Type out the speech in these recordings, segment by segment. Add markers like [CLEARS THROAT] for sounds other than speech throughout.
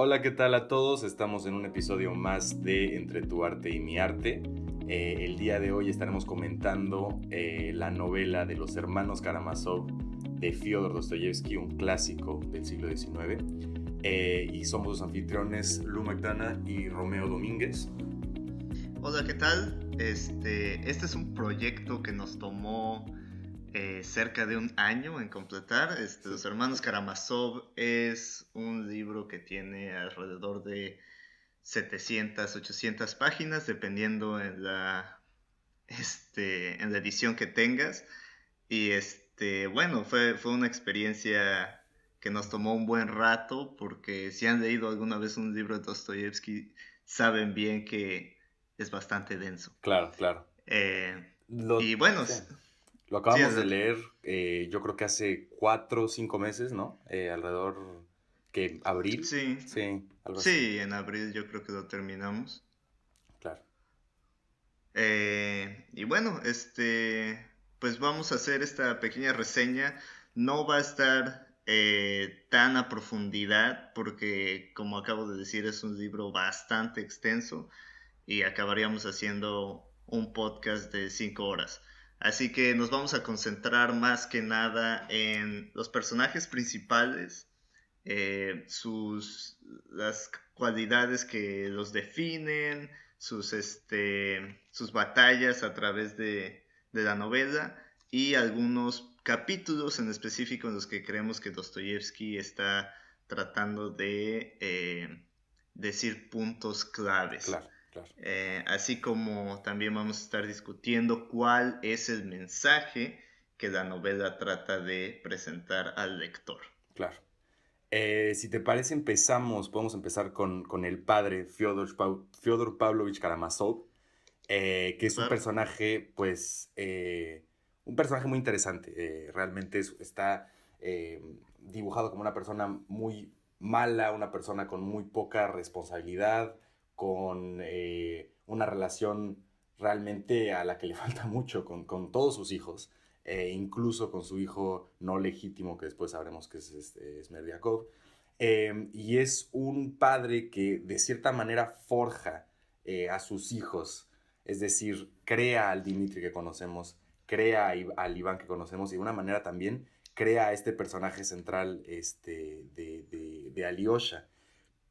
Hola, ¿qué tal a todos? Estamos en un episodio más de Entre tu arte y mi arte. Eh, el día de hoy estaremos comentando eh, la novela de los hermanos Karamazov de Fyodor Dostoyevsky, un clásico del siglo XIX. Eh, y somos los anfitriones Lu Magdana y Romeo Domínguez. Hola, ¿qué tal? Este, este es un proyecto que nos tomó eh, cerca de un año en completar. Este, Los Hermanos Karamazov es un libro que tiene alrededor de 700, 800 páginas, dependiendo en la, este, en la edición que tengas. Y este, bueno, fue, fue una experiencia que nos tomó un buen rato, porque si han leído alguna vez un libro de Dostoyevsky, saben bien que es bastante denso. Claro, claro. Eh, y bueno, lo acabamos de leer, eh, yo creo que hace cuatro o cinco meses, ¿no? Eh, alrededor que abril. Sí. Sí, en abril yo creo que lo terminamos. Claro. Eh, y bueno, este, pues vamos a hacer esta pequeña reseña. No va a estar tan a profundidad porque, como acabo de decir, es un libro bastante extenso y acabaríamos haciendo un podcast de cinco horas. Así que nos vamos a concentrar más que nada en los personajes principales, eh, sus, las cualidades que los definen, sus, este, sus batallas a través de, la novela y algunos capítulos en específico en los que creemos que Dostoyevsky está tratando de eh, decir puntos claves. Eh, así como también vamos a estar discutiendo cuál es el mensaje que la novela trata de presentar al lector. Claro. Eh, si te parece, empezamos, podemos empezar con, el padre Fyodor, Pavlovich Karamazov, eh, que es un personaje, pues, un personaje muy interesante. realmente está dibujado como una persona muy mala, una persona con muy poca responsabilidad, con eh, una relación realmente a la que le [LAUGHS] falta mucho con, todos sus hijos, eh, incluso con su hijo no legítimo, que después sabremos que es, es, este, Merdiakov. Em, y es un padre que de cierta manera forja eh, a sus hijos, es decir, crea al Dimitri que conocemos, crea al Iván que conocemos y de una manera también crea a este personaje central este, de, de, de Alyosha.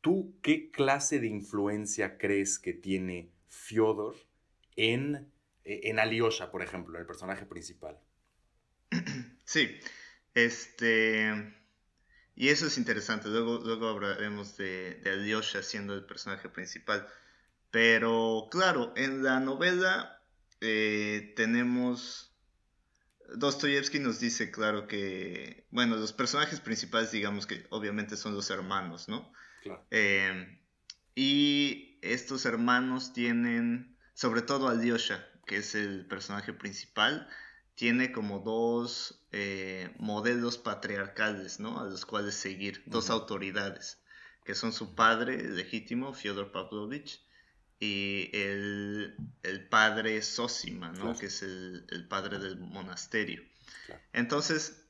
¿Tú qué clase de influencia crees que tiene Fyodor en, e, en Alyosha, por ejemplo, el personaje principal? [CLEARS THROAT] Sí, este... Y eso es interesante, luego, luego hablaremos de, de Alyosha siendo el personaje principal. Pero claro, en la novela eh, tenemos... Dostoyevsky nos dice, claro, que, bueno, los personajes principales, digamos que obviamente son los hermanos, ¿no? Eh, y estos hermanos tienen, sobre todo Alyosha, que es el personaje principal, tiene como dos eh, modelos patriarcales, ¿no? A los cuales seguir, dos autoridades, que son su padre legítimo, Fyodor Pavlovich, y el, padre Sosima, ¿no? Que es el, padre del monasterio. Entonces,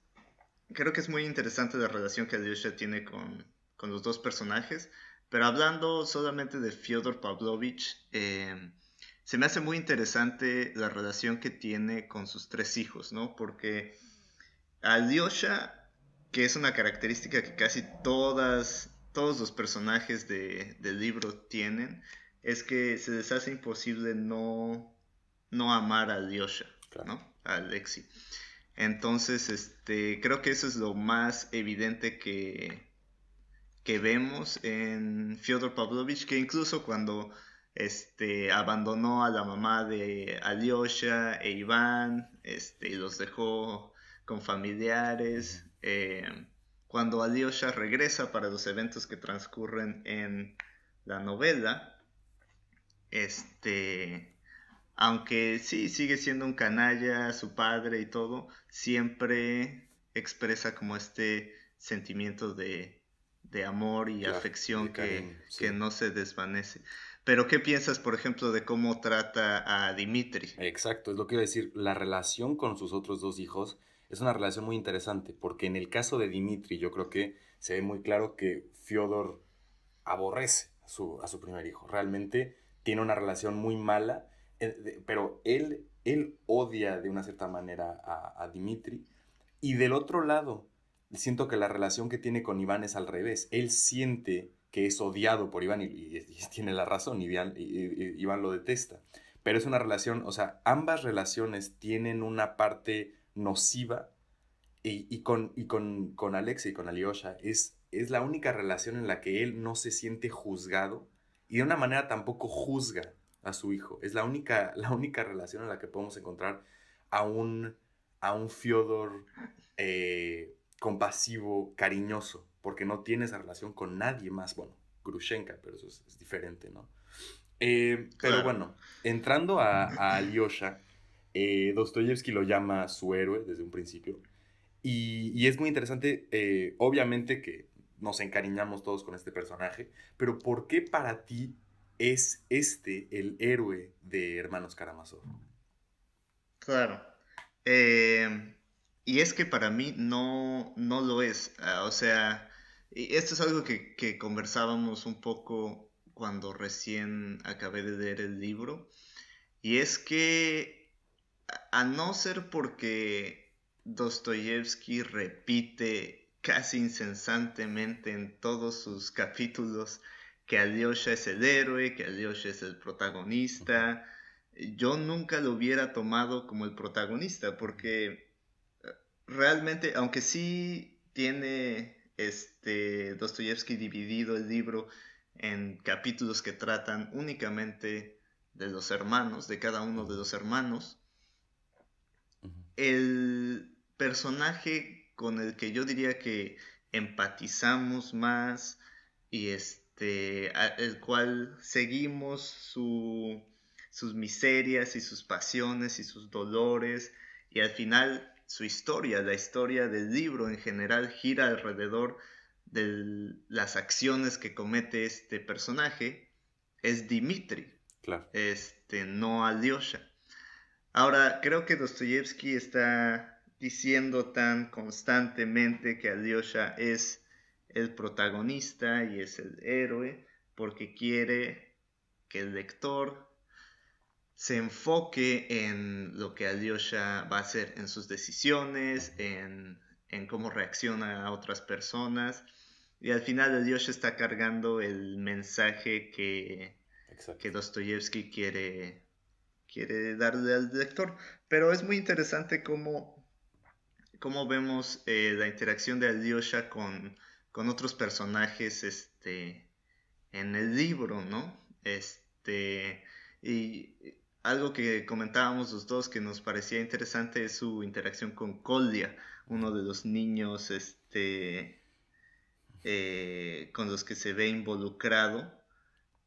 creo que es muy interesante la relación que Alyosha tiene con, con los dos personajes. Pero hablando solamente de Fyodor Pavlovich, eh, se me hace muy interesante la relación que tiene con sus tres hijos, ¿no? Porque a Alyosha, que es una característica que casi todas, todos los personajes de, del libro tienen, es que se les hace imposible no, no amar a Alyosha, ¿no? A Alexi. Entonces, este, creo que eso es lo más evidente que, que vemos en Fyodor Pavlovich, que incluso cuando este, abandonó a la mamá de Alyosha e Iván, este, y los dejó con familiares, eh, cuando Alyosha regresa para los eventos que transcurren en la novela, este, aunque sí sigue siendo un canalla, su padre y todo, siempre expresa como este sentimiento de de amor y afección que, que, no se desvanece. Pero ¿qué piensas, por ejemplo, de cómo trata a Dimitri? Exacto, es lo que iba a decir. La relación con sus otros dos hijos es una relación muy interesante, porque en el caso de Dimitri yo creo que se ve muy claro que Fiodor aborrece a su, a su primer hijo. Realmente tiene una relación muy mala, eh, pero él, él odia de una cierta manera a, a Dimitri. Y del otro lado, siento que la relación que tiene con Iván es al revés. Él siente que es odiado por Iván y, [LAUGHS] tiene la razón, Iván, Iván lo detesta. Pero es una relación, o sea, ambas relaciones tienen una parte nociva y, con, y con, con Alexia y con Alyosha es, es la única relación en la que él no se siente juzgado y de una manera tampoco juzga a su hijo. Es la única, [LAUGHS] la única relación en la que podemos encontrar a un, a un Fyodor eh, compasivo, cariñoso, porque no tiene esa relación con nadie más. Bueno, Grushenka, pero eso es, diferente, ¿no? Eh, pero bueno, entrando a, a [LAUGHS] Alyosha, eh, Dostoyevsky lo llama su héroe desde un principio. Y, es muy interesante, eh, obviamente que nos encariñamos todos con este personaje, pero ¿por qué para ti es este el héroe de Hermanos Karamazov? Claro. Eh, y es que para mí no, no lo es. Ah, o sea, esto es algo que, conversábamos un poco cuando recién acabé de leer el libro. Y es que, a no ser porque Dostoyevsky repite casi incesantemente en todos sus capítulos que Alyosha es el héroe, que Alyosha es el protagonista, yo nunca lo hubiera tomado como el protagonista, porque realmente, aunque sí tiene este Dostoyevsky dividido el libro en capítulos que tratan únicamente de los hermanos, de cada uno de los hermanos, el personaje con el que yo diría que empatizamos más y este el cual seguimos sus miserias y sus pasiones y sus dolores y al final su historia, la historia del libro en general gira alrededor de las acciones que comete este personaje, es Dimitri, este, no Alyosha. Ahora, creo que Dostoyevsky está diciendo tan constantemente que Alyosha es el protagonista y es el héroe porque quiere que el lector se enfoque en lo que Alyosha va a hacer, en sus decisiones, en, cómo reacciona a otras personas. Y al final Alyosha está cargando el mensaje que, que Dostoyevsky quiere, quiere darle al lector. Pero es muy interesante cómo, vemos eh, la interacción de Alyosha con, con otros personajes este, en el libro, ¿no? Este, y algo que comentábamos los dos que nos parecía interesante es su interacción con Coldia, uno de los niños este, eh, con los que se ve involucrado.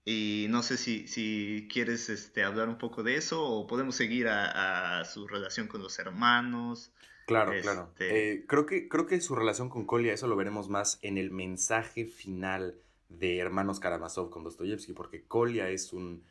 Y no sé si, quieres este, hablar un poco de eso o podemos seguir a, su relación con los hermanos. Claro, este, claro. Eh, creo, que, creo que su relación con Colia, eso lo veremos más en el mensaje final de Hermanos Karamazov con Dostoyevsky, porque Colia es un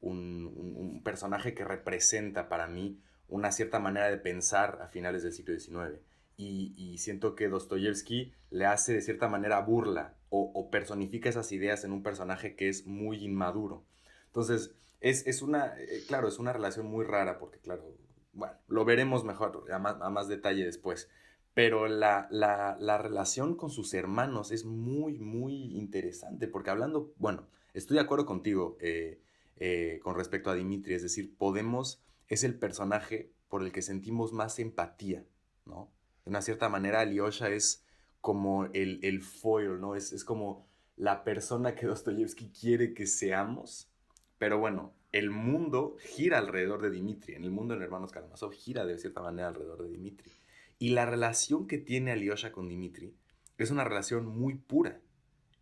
un, personaje que representa para mí una cierta manera de pensar a finales del siglo XIX. Y, siento que Dostoyevsky le hace de cierta manera burla o, personifica esas ideas en un personaje que es muy inmaduro. Entonces, es, una, eh, claro, es una relación muy rara porque, claro, bueno, lo veremos mejor, a más, detalle después. Pero la, la, relación con sus hermanos es muy, muy interesante porque hablando, bueno, estoy de acuerdo contigo, eh, eh, con respecto a Dimitri, es decir, podemos, es el personaje por el que sentimos más empatía, ¿no? De una cierta manera, Alyosha es como el, el foil, ¿no? Es, como la persona que [LAUGHS] Dostoyevsky quiere que seamos, pero bueno, el mundo gira alrededor de Dimitri, en el mundo en Hermanos Karamazov gira de cierta manera alrededor de Dimitri. Y la relación que tiene Alyosha con Dimitri es una relación muy pura.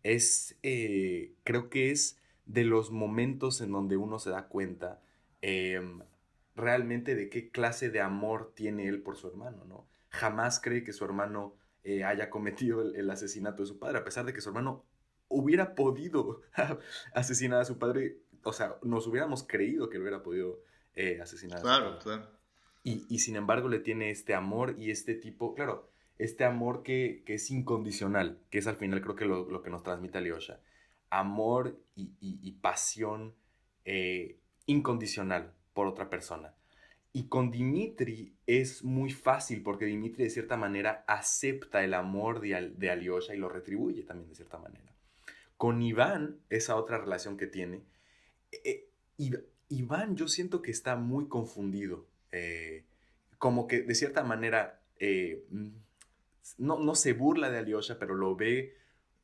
Es, eh, creo que es de los momentos en donde uno se da cuenta em, realmente de qué clase de amor tiene él por su hermano, ¿no? Jamás cree que su hermano eh, haya cometido el, asesinato de su padre, a pesar de que su hermano hubiera podido [LAUGHS] asesinar a su padre, o sea, nos hubiéramos creído que lo hubiera podido eh, asesinar. Claro, a claro. Y, y, sin embargo le tiene este amor y este tipo, claro, este amor que, es incondicional, que es al final creo que lo, que nos transmite Alyosha amor y, pasión eh, incondicional por otra persona. Y con Dimitri es muy fácil porque Dimitri de cierta manera acepta el amor de, de Alyosha y lo retribuye también de cierta manera. Con Iván, esa otra relación que tiene, eh, eh, Iván yo siento que está muy confundido. como que de cierta manera mm, no, no se burla de Alyosha, pero lo ve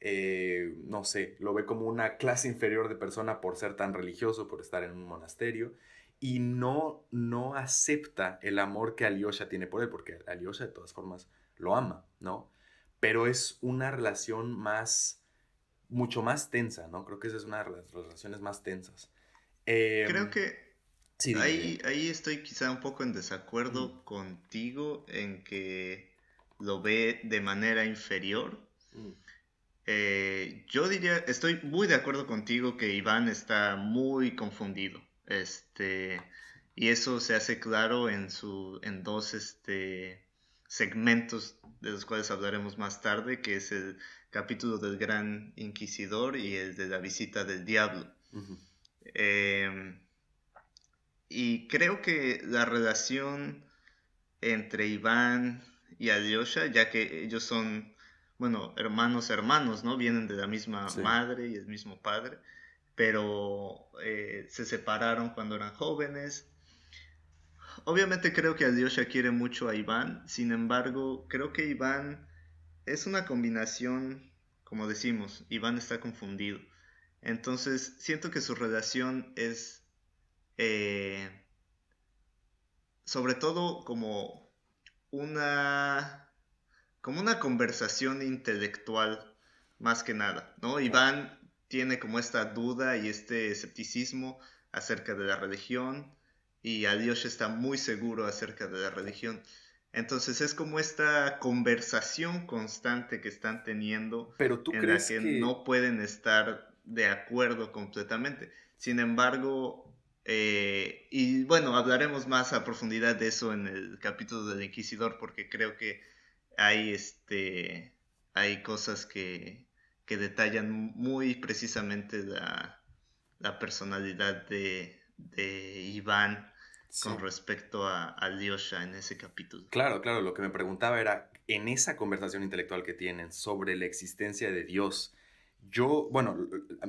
eh, no sé, lo ve como una clase inferior de persona por ser tan religioso, por estar en un monasterio, y no, no acepta el amor que Alyosha tiene por él, porque Alyosha de todas formas lo ama, ¿no? Pero es una relación más, mucho más tensa, ¿no? Creo que esa es una de las relaciones más tensas. Em, Creo que ahí, ahí, estoy quizá un poco en desacuerdo contigo en que lo ve de manera inferior. Mm. Eh, yo diría, estoy muy de acuerdo contigo que Iván está muy confundido. Este, y eso se hace claro en, su, en dos este, segmentos de los cuales hablaremos más tarde, que es el capítulo del Gran Inquisidor y el de la visita del diablo. Em, y creo que la relación entre Iván y Alyosha, ya que ellos son bueno, hermanos, hermanos, ¿no? Vienen de la misma madre y el mismo padre, pero eh, se separaron cuando eran jóvenes. Obviamente creo que ya quiere mucho a Iván, sin embargo, creo que Iván es una combinación, como decimos, Iván está confundido. Entonces, siento que su relación es, eh, sobre todo, como una como una conversación intelectual más que nada, ¿no? Iván tiene como esta duda y este escepticismo acerca de la religión y Adiós está muy seguro acerca de la religión. Entonces es como esta conversación constante que están teniendo Pero tú en la que, no pueden estar de acuerdo completamente. Sin embargo, eh, y bueno, hablaremos más a profundidad de eso en el capítulo del Inquisidor porque creo que hay, este, hay cosas que, detallan muy precisamente la, personalidad de, Iván con respecto a Alyosha en ese capítulo. Claro, claro, lo que me preguntaba era, en esa conversación intelectual que tienen sobre la existencia de Dios, yo, bueno,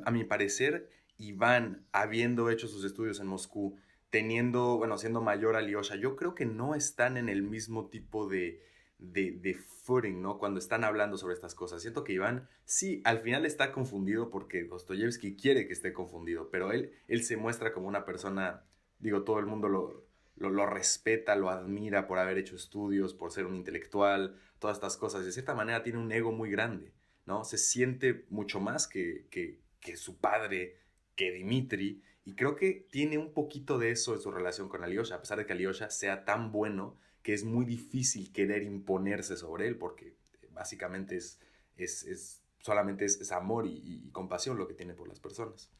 a, mi parecer, Iván, habiendo hecho sus estudios en Moscú, teniendo, bueno, siendo mayor Alyosha, yo creo que no están en el mismo tipo de, de, de, footing, ¿no? Cuando están hablando sobre estas cosas. Siento que Iván, sí, al final está confundido porque Dostoyevsky quiere que esté confundido, pero él, él se muestra como una persona, digo, todo el mundo lo, respeta, lo admira por haber hecho estudios, por ser un intelectual, todas estas cosas. De cierta manera tiene un ego muy grande, ¿no? Se siente mucho más que, que, que su padre, que Dimitri, y creo que tiene un poquito de eso en su relación con Alyosha, a pesar de que Alyosha sea tan bueno que es muy difícil querer imponerse sobre él porque eh, básicamente es, es, solamente es, amor y, compasión lo que tiene por las personas.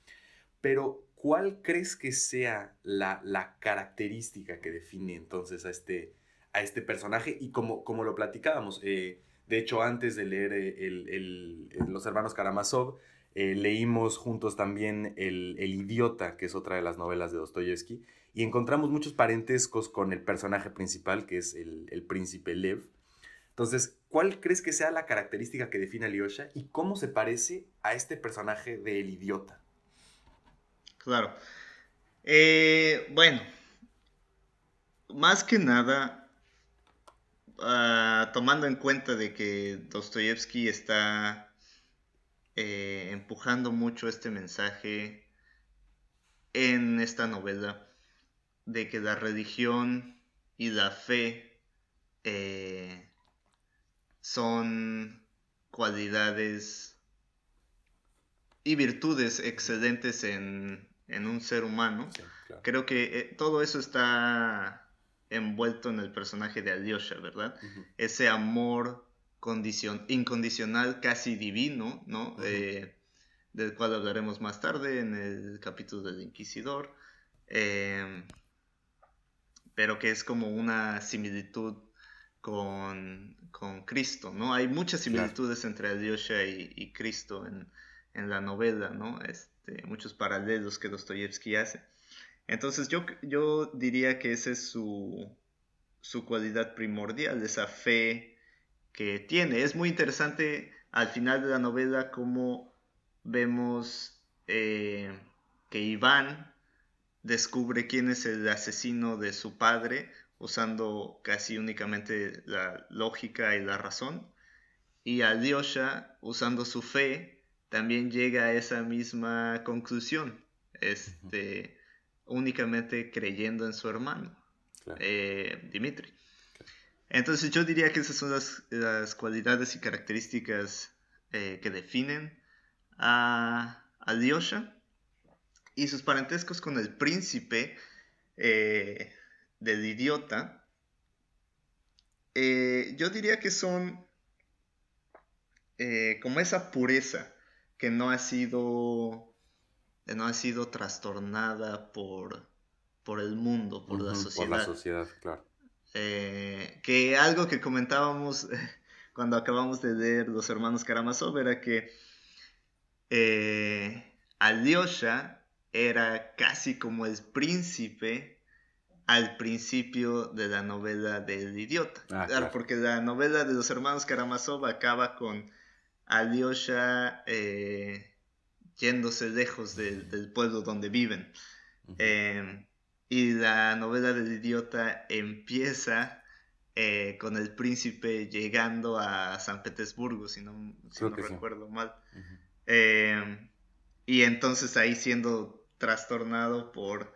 Pero, ¿cuál crees que sea la, característica que define entonces a este, a este personaje? Y como, lo platicábamos, eh, de hecho, antes de leer eh, Los Hermanos Karamazov, leímos juntos también el, Idiota, que es otra de las novelas de Dostoyevsky, y encontramos muchos parentescos con el personaje principal, que es el, príncipe Lev. Entonces, ¿cuál crees que sea la característica que define a Lyosha y cómo se parece a este personaje del idiota? Claro. Eh, bueno, más que nada, ah, tomando en cuenta de que Dostoyevsky está eh, empujando mucho este mensaje en esta novela, de que la religión y la fe eh, son cualidades y virtudes excedentes en, un ser humano. Creo que eh, todo eso está envuelto en el personaje de Alyosha, ¿verdad? Ese amor incondicional, casi divino, ¿no? Eh, del cual hablaremos más tarde en el capítulo del Inquisidor pero que es como una similitud con, Cristo, ¿no? Hay muchas similitudes entre Adiosha y, Cristo en, la novela, ¿no? Este, muchos paralelos que Dostoyevsky hace. Entonces yo, yo diría que esa es su, su cualidad primordial, esa fe que tiene. Es muy interesante al final de la novela cómo vemos eh, que Iván, descubre quién es el asesino de su padre usando casi únicamente la lógica y la razón. Y Alyosha, usando su fe, también llega a esa misma conclusión, este, únicamente creyendo en su hermano, eh, Dimitri. Entonces yo diría que esas son las, cualidades y características eh, que definen a Alyosha y sus parentescos con el príncipe eh, del idiota, eh, yo diría que son eh, como esa pureza que no ha sido, no ha sido trastornada por, el mundo, por la sociedad. Por la sociedad, claro. que algo que comentábamos [LAUGHS] cuando acabamos de leer Los Hermanos Karamazov era que Alyosha era casi como el príncipe al principio de la novela del idiota. Ah, ah, porque la novela de los hermanos Karamazov acaba con Alyosha eh, yéndose lejos del pueblo donde viven. Eh, y la novela del idiota empieza eh, con el príncipe llegando a San Petersburgo, si no, recuerdo mal. y entonces ahí siendo trastornado por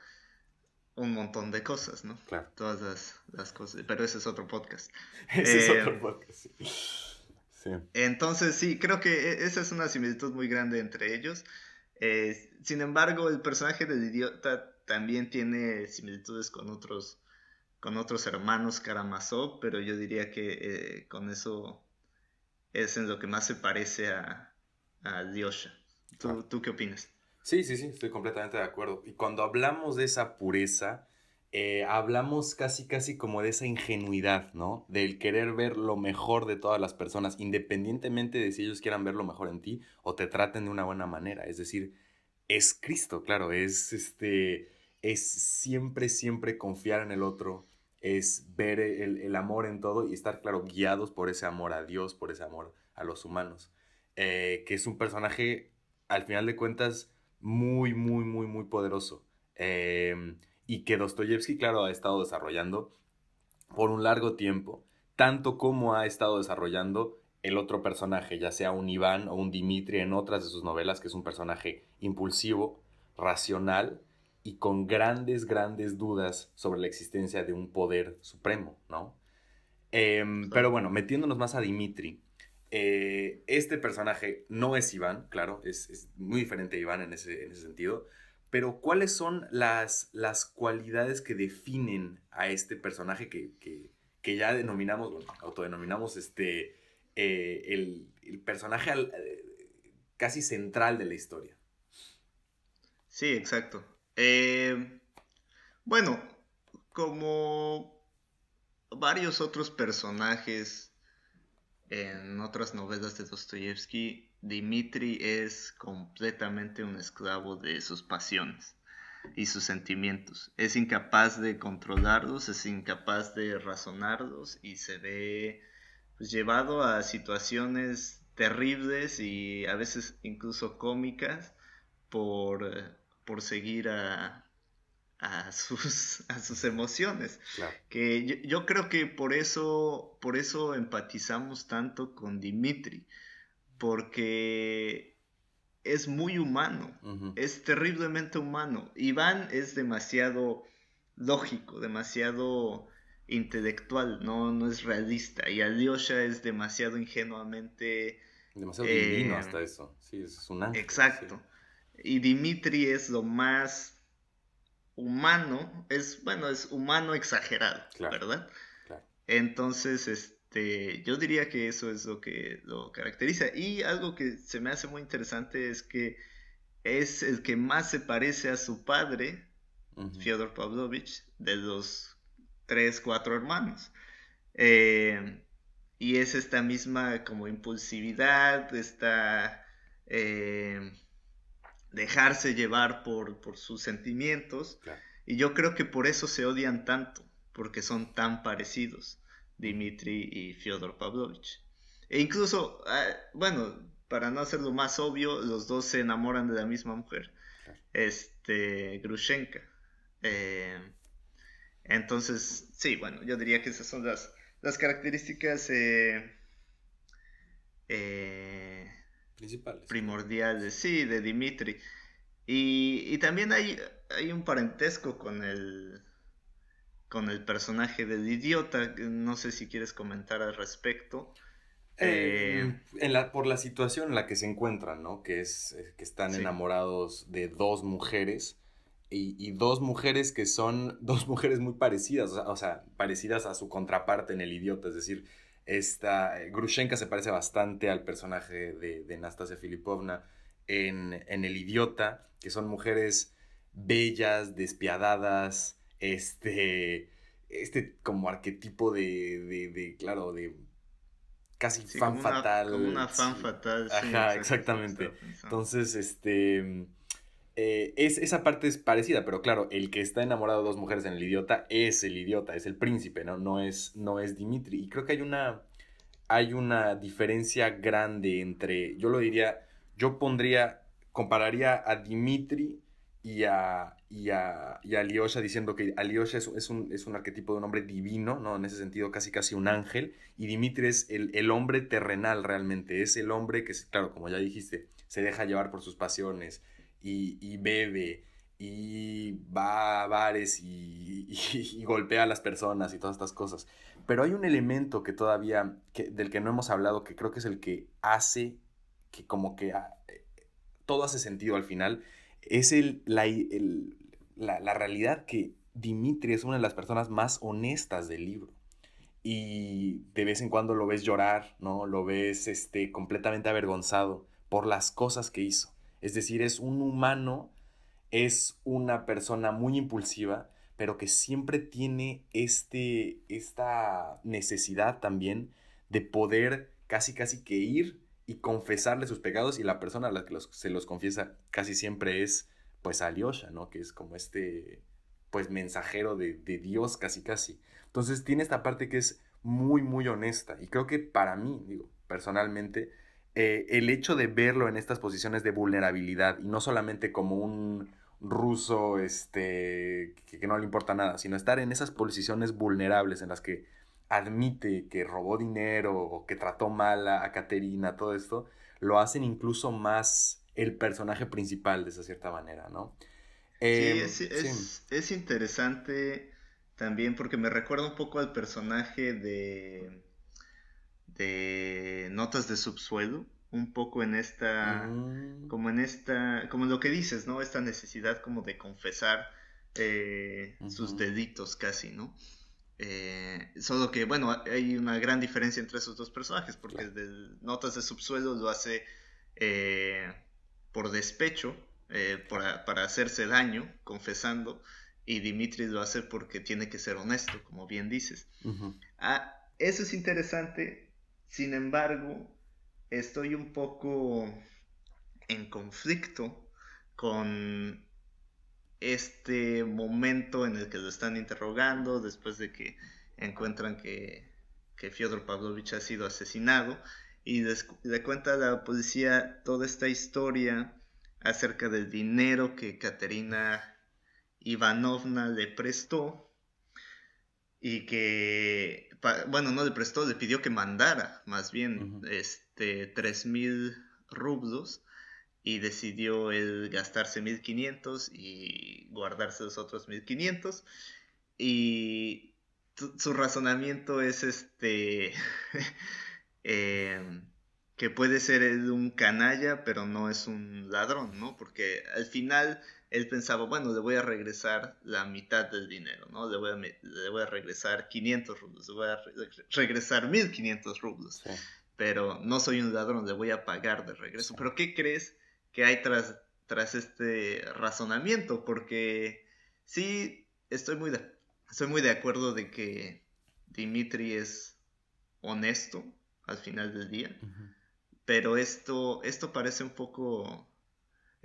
un montón de cosas, ¿no? Todas las, cosas. Pero ese es otro podcast. [LAUGHS] ese es otro eh, podcast, sí. Entonces, sí, creo que e, esa es una similitud muy grande entre ellos. Eh, sin embargo, el personaje del idiota también tiene similitudes con otros, con otros hermanos Karamazov, pero yo diría que eh, con eso es en lo que más se parece a, a ¿Tú qué opinas? Sí, sí, sí, estoy completamente de acuerdo. Y cuando hablamos de esa pureza, eh, hablamos casi, casi como de esa ingenuidad, ¿no? Del querer ver lo mejor de todas las personas, independientemente de si ellos quieran ver lo mejor en ti o te traten de una buena manera. Es decir, es Cristo, claro, es este, es siempre, siempre confiar en el otro, es ver el, amor en todo y estar, claro, guiados por ese amor a Dios, por ese amor a los humanos. Eh, que es un personaje, al final de cuentas, muy, muy, muy, muy poderoso. Em, y que Dostoyevsky, claro, ha estado desarrollando por un largo tiempo, tanto como ha estado desarrollando el otro personaje, ya sea un Iván o un Dimitri en otras de sus novelas, que es un personaje impulsivo, racional y con grandes, grandes dudas sobre la existencia de un poder supremo, ¿no? Em, pero bueno, metiéndonos más a Dimitri, eh, este personaje no es Iván, claro, es, muy diferente a Iván en ese, sentido, pero ¿cuáles son las, cualidades que definen a este personaje que, ya denominamos, bueno, autodenominamos este, eh, el, personaje casi central de la historia? Sí, exacto. Eh, bueno, como varios otros personajes en otras novelas de Dostoyevsky, Dimitri es completamente un esclavo de sus pasiones y sus sentimientos. Es incapaz de controlarlos, es incapaz de razonarlos y se ve pues, llevado a situaciones terribles y a veces incluso cómicas por seguir a, a sus, a sus emociones. Que yo, creo que por eso, por eso empatizamos tanto con Dimitri, porque es muy humano, es terriblemente humano. Iván es demasiado lógico, demasiado intelectual, no, no es realista. Y Alyosha es demasiado ingenuamente... Demasiado divino eh, hasta eso, sí, es un Exacto. Y Dimitri es lo más humano, es, bueno, es humano exagerado, ¿verdad? Entonces, este, yo diría que eso es lo que lo caracteriza. Y algo que se me hace muy interesante es que es el que más se parece a su padre, Fyodor Pavlovich, de los tres, cuatro hermanos. Eh, y es esta misma como impulsividad, esta... Eh, dejarse llevar por, sus sentimientos. Y yo creo que por eso se odian tanto, porque son tan parecidos, Dimitri y Fyodor Pavlovich. E incluso, ah, bueno, para no hacerlo más obvio, los dos se enamoran de la misma mujer, este, Grushenka. Eh, entonces, sí, bueno, yo diría que esas son las, las características eh, eh, principales. Primordiales, sí, de Dimitri. Y, también hay, hay, un parentesco con el, con el personaje del idiota. No sé si quieres comentar al respecto. Eh, eh, en la, por la situación en la que se encuentran, ¿no? Que es eh, que están enamorados de dos mujeres y, y, dos mujeres que son dos [LAUGHS] mujeres muy parecidas, o sea, parecidas a su contraparte en el idiota, es decir, esta, eh, Grushenka se parece bastante al personaje de, de Filipovna en, El Idiota, que son mujeres bellas, despiadadas, este, este como arquetipo de, claro, de casi fan fatal. Una, como una fan fatal. Ajá, exactamente. Entonces, este eh, es, esa parte es parecida, pero claro, el que está enamorado de dos mujeres en el idiota es el idiota, es el príncipe, ¿no? No es, no es Dimitri. Y creo que hay una, hay una diferencia grande entre, yo lo diría, yo pondría, compararía a Dimitri y a, y a, y a Alyosha diciendo que Alyosha es, un, es, un, arquetipo de un hombre divino, ¿no? En ese sentido, casi casi un ángel. Y Dimitri es el, el, hombre terrenal realmente. Es el hombre que, claro, como ya dijiste, se deja llevar por sus pasiones, y, bebe y va a bares [LAUGHS] y, golpea a las personas y todas estas cosas. Pero hay un elemento que todavía, que, del que no hemos hablado, que creo que es el que hace que como que ah, eh, todo hace sentido al final, es el, la, la realidad que Dimitri es una de las personas más honestas del libro. Y de vez en cuando lo ves llorar, ¿no? Lo ves este, completamente avergonzado por las cosas que hizo. Es decir, es un humano, es una persona muy impulsiva, pero que siempre tiene este, esta necesidad también de poder casi casi que ir y confesarle sus pecados y la persona a la que se los confiesa casi siempre es pues Alyosha, ¿no? Que es como este pues mensajero de, de Dios casi casi. Entonces tiene esta parte que es muy muy honesta y creo que para mí, digo, personalmente, eh, el hecho de verlo en estas posiciones de vulnerabilidad y no solamente como un ruso este, que, no le importa nada, sino estar en esas posiciones vulnerables en las que admite que robó dinero o que trató mal a, Caterina, todo esto, lo hacen incluso más el personaje principal de esa cierta manera, ¿no? sí, em, es, interesante también porque me recuerda un poco al personaje de de notas de subsuelo, un poco en esta, ah. como en esta, como lo que dices, ¿no? Esta necesidad como de confesar eh, sus delitos casi, ¿no? Eh, solo que, bueno, hay una gran diferencia entre esos dos personajes, porque de Notas de Subsuelo lo hace eh, por despecho, para hacerse daño, confesando, y Dimitri lo hace porque tiene que ser honesto, como bien dices. Ah, eso es interesante sin embargo, estoy un poco en conflicto con este momento en el que lo están interrogando después de que encuentran que, que Fyodor Pavlovich ha sido asesinado y le cuenta a la policía toda esta historia acerca del dinero que Katerina Ivanovna le prestó y que bueno, no le prestó, le pidió que mandara más bien este, tres mil 3.000 rublos y decidió él gastarse 1.500 y guardarse los otros 1.500 y su razonamiento es este [LAUGHS] em, que puede ser un canalla pero no es un ladrón, ¿no? Porque al final él pensaba, bueno, le voy a regresar la mitad del dinero, ¿no? Le voy a, regresar 500 rublos, le voy a regresar 1500 rublos. Pero no soy un ladrón, le voy a pagar de regreso. Pero ¿qué crees que hay tras, tras este razonamiento? Porque sí, estoy muy de, estoy muy de acuerdo de que Dimitri es honesto al final del día. Pero esto, esto parece un poco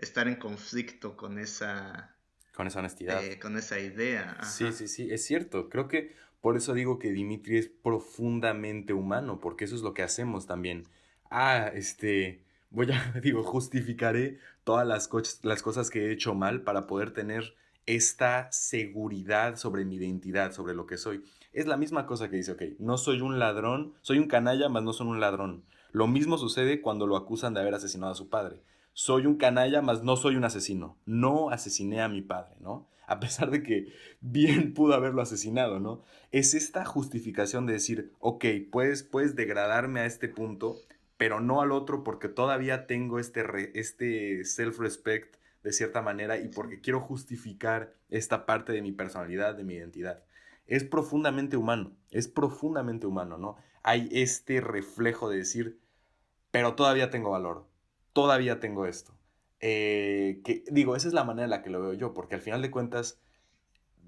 estar en conflicto con esa... Con esa honestidad. Eh, con esa idea. Sí, sí, sí, es cierto. Creo que por eso digo que Dimitri es profundamente humano, porque eso es lo que hacemos también. Ah, este, voy a, [LAUGHS] digo, justificaré todas las, cosas las cosas que he hecho mal para poder tener esta seguridad sobre mi identidad, sobre lo que soy. Es la misma cosa que dice, ok, no soy un ladrón, soy un canalla, mas no soy un ladrón. Lo mismo sucede cuando lo acusan de haber asesinado a su padre soy un canalla, mas no soy un asesino. No asesiné a mi padre, ¿no? A pesar de que bien [LAUGHS] pudo haberlo asesinado, ¿no? Es esta justificación de decir, ok, puedes, puedes degradarme a este punto, pero no al otro porque todavía tengo este, este self-respect de cierta manera y porque quiero justificar esta parte de mi personalidad, de mi identidad. Es profundamente humano, es profundamente humano, ¿no? Hay este reflejo de decir, pero todavía tengo valor, todavía tengo esto. Eh, que digo, esa es la manera en la que lo veo yo, porque al final de cuentas,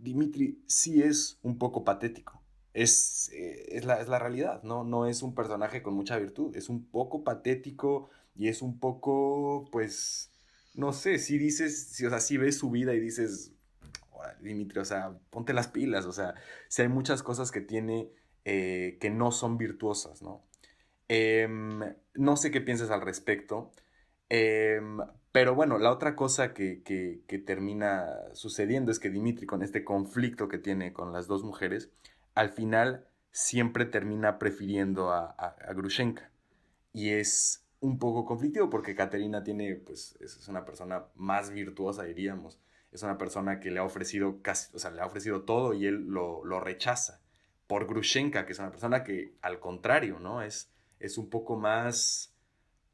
Dimitri sí es un poco patético. Es, eh, es, la, realidad, ¿no? No es un personaje con mucha virtud, es un poco patético y es un poco, pues, no sé, si dices, si, o sea, si ves su vida y dices, Dimitri, o sea, ponte las pilas, o sea, si hay muchas cosas que tiene eh, que no son virtuosas, ¿no? Em, no sé qué piensas al respecto. Em, pero bueno, la otra cosa que, que, termina sucediendo es que Dimitri, con este conflicto que tiene con las dos mujeres, al final siempre termina prefiriendo a, a, Grushenka. Y es un poco conflictivo porque Caterina tiene, pues, es una persona más virtuosa, diríamos. Es una persona que le ha ofrecido casi, o sea, le ha ofrecido todo y él lo, lo rechaza. Por Grushenka, que es una persona que, al contrario, ¿no? Es, es un poco más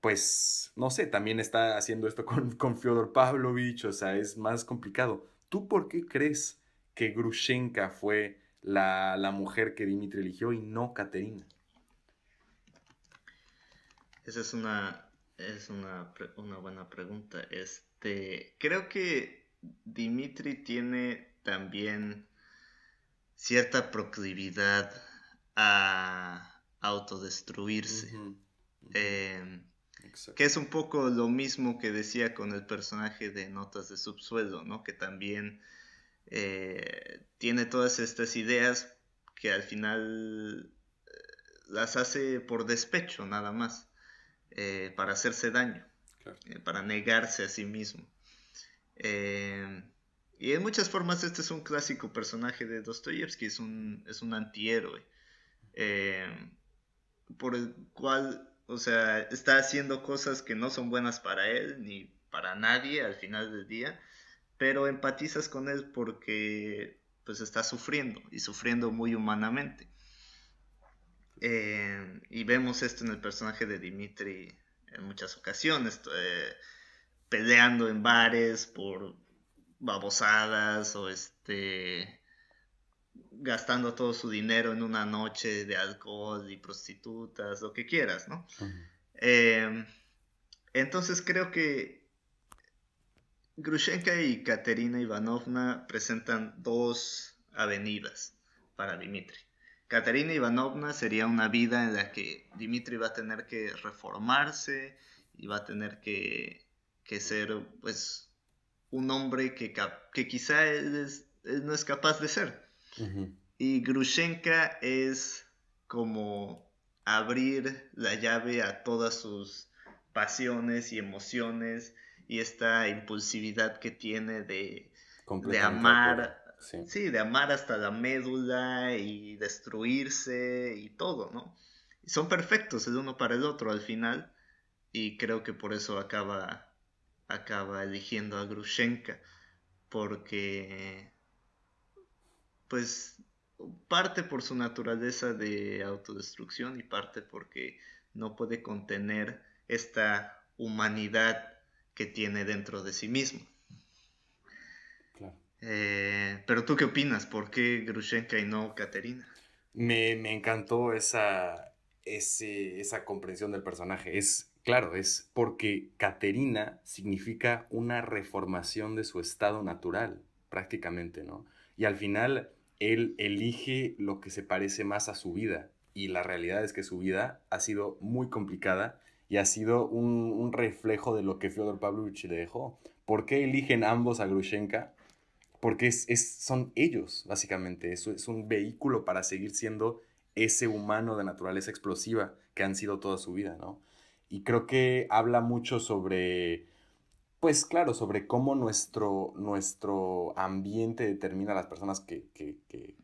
pues, no sé, también está haciendo esto con, con Fyodor Pavlovich, o sea, es más complicado. ¿Tú por qué crees que Grushenka fue la, mujer que Dimitri eligió y no Caterina? Esa es una, es una, buena pregunta. Este, creo que Dimitri tiene también cierta proclividad a autodestruirse. Em, que es un poco lo mismo que decía con el personaje de Notas de Subsuelo, ¿no? Que también eh, tiene todas estas ideas que al final eh, las hace por despecho nada más, eh, para hacerse daño, para negarse a sí mismo. y en muchas formas este es un clásico personaje de Dostoyevsky, es un, es un antihéroe, por el cual o sea, está haciendo cosas que no son buenas para él ni para nadie al final del día, pero empatizas con él porque pues está sufriendo y sufriendo muy humanamente. Eh, y vemos esto en el personaje de Dimitri en muchas ocasiones, eh, peleando en bares por babosadas o este gastando todo su dinero en una noche de alcohol y prostitutas, lo que quieras, ¿no? Em, entonces creo que Grushenka y Katerina Ivanovna presentan dos avenidas para Dimitri. Katerina Ivanovna sería una vida en la que Dimitri va a tener que reformarse y va a tener que, ser pues un hombre que, que quizá no es capaz de ser y Grushenka es como abrir la llave a todas sus pasiones y emociones y esta impulsividad que tiene de, de amar. Sí. de amar hasta la médula y destruirse y todo, ¿no? Son perfectos el uno para el otro al final y creo que por eso acaba, acaba eligiendo a Grushenka porque pues parte por su naturaleza de autodestrucción y parte porque no puede contener esta humanidad que tiene dentro de sí mismo. Claro. Eh, pero tú qué opinas, ¿por qué Grushenka y no Katerina? Me, me encantó esa, esa comprensión del personaje. Es claro, es porque Caterina significa una reformación de su estado natural, prácticamente, ¿no? Y al final él elige lo que se parece más a su vida. Y la realidad es que su vida ha sido muy complicada y ha sido un, reflejo de lo que Fyodor Pavlovich le dejó. ¿Por qué eligen ambos a Grushenka? Porque es, son ellos, básicamente. Es, es un vehículo para seguir siendo ese humano de naturaleza explosiva que han sido toda su vida, ¿no? Y creo que habla mucho sobre pues claro, sobre cómo nuestro, nuestro ambiente determina las personas que,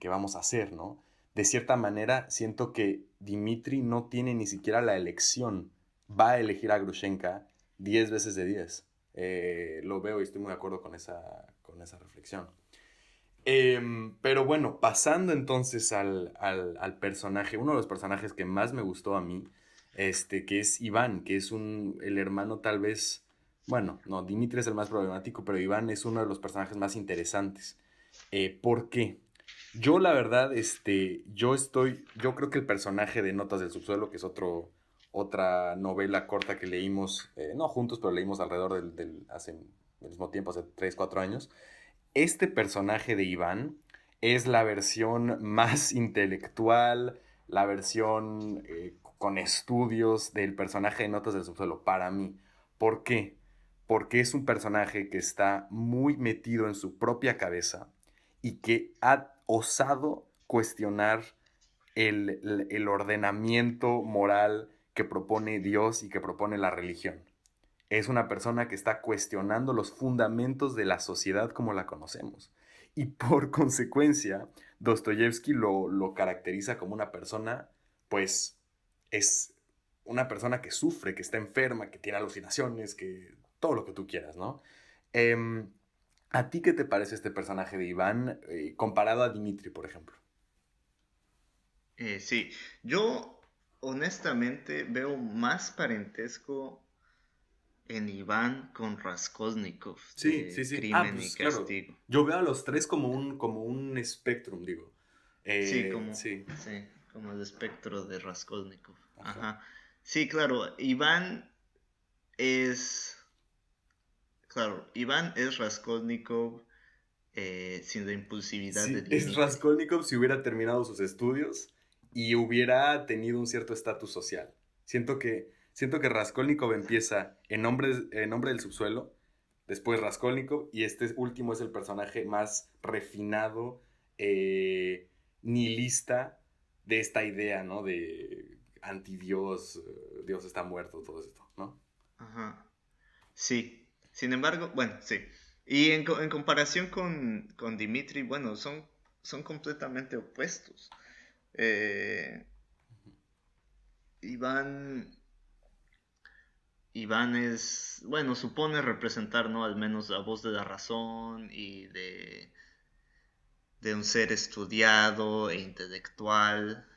vamos a ser, ¿no? De cierta manera, siento que Dimitri no tiene ni siquiera la elección. Va a elegir a Grushenka 10 veces de 10. Eh, lo veo y estoy muy de acuerdo con esa, con esa reflexión. Em, pero bueno, pasando entonces al, personaje, uno de los personajes que más me gustó a mí, este, que es Iván, que es un, el hermano tal vez bueno, no, Dimitri es el más problemático, pero Iván es uno de los personajes más interesantes. Eh, ¿Por qué? Yo, la verdad, este, yo estoy. Yo creo que el personaje de Notas del Subsuelo, que es otro, otra novela corta que leímos, eh, no juntos, pero leímos alrededor del, hace, mismo tiempo, hace 3, 4 años. Este personaje de Iván es la versión más intelectual, la versión eh, con estudios del personaje de Notas del Subsuelo, para mí. ¿Por qué? porque es un personaje que está muy metido en su propia cabeza y que ha osado cuestionar el, ordenamiento moral que propone Dios y que propone la religión. Es una persona que está cuestionando los fundamentos de la sociedad como la conocemos. Y por [LAUGHS] consecuencia, Dostoyevsky lo, lo caracteriza como una persona, pues es una persona que sufre, que está enferma, que tiene alucinaciones, que todo lo que tú quieras, ¿no? Em, ¿A ti qué te parece este personaje de Iván eh, comparado a Dimitri, por ejemplo? Eh, sí, yo honestamente veo más parentesco en Iván con Raskolnikov. Sí, sí, sí. Ah, pues, yo veo a los tres como un, como un digo. Eh, sí, como, el espectro de Raskolnikov. Sí, claro, Iván es Claro, Iván es Raskolnikov eh, sin la impulsividad de Es Raskolnikov si hubiera terminado sus estudios y hubiera tenido un cierto estatus social. Siento que, siento que Raskolnikov empieza en nombre, en nombre del subsuelo, después Raskolnikov, y este último es el personaje más refinado, eh, nihilista de esta idea, ¿no? De Dios, eh, Dios está muerto, todo esto, ¿no? Ajá. Sí, sin embargo, bueno, sí. Y en, comparación con, Dimitri, bueno, son, son completamente opuestos. Eh, Iván. Iván es. Bueno, supone representar, ¿no? Al menos la voz de la razón y de. de un ser estudiado e intelectual,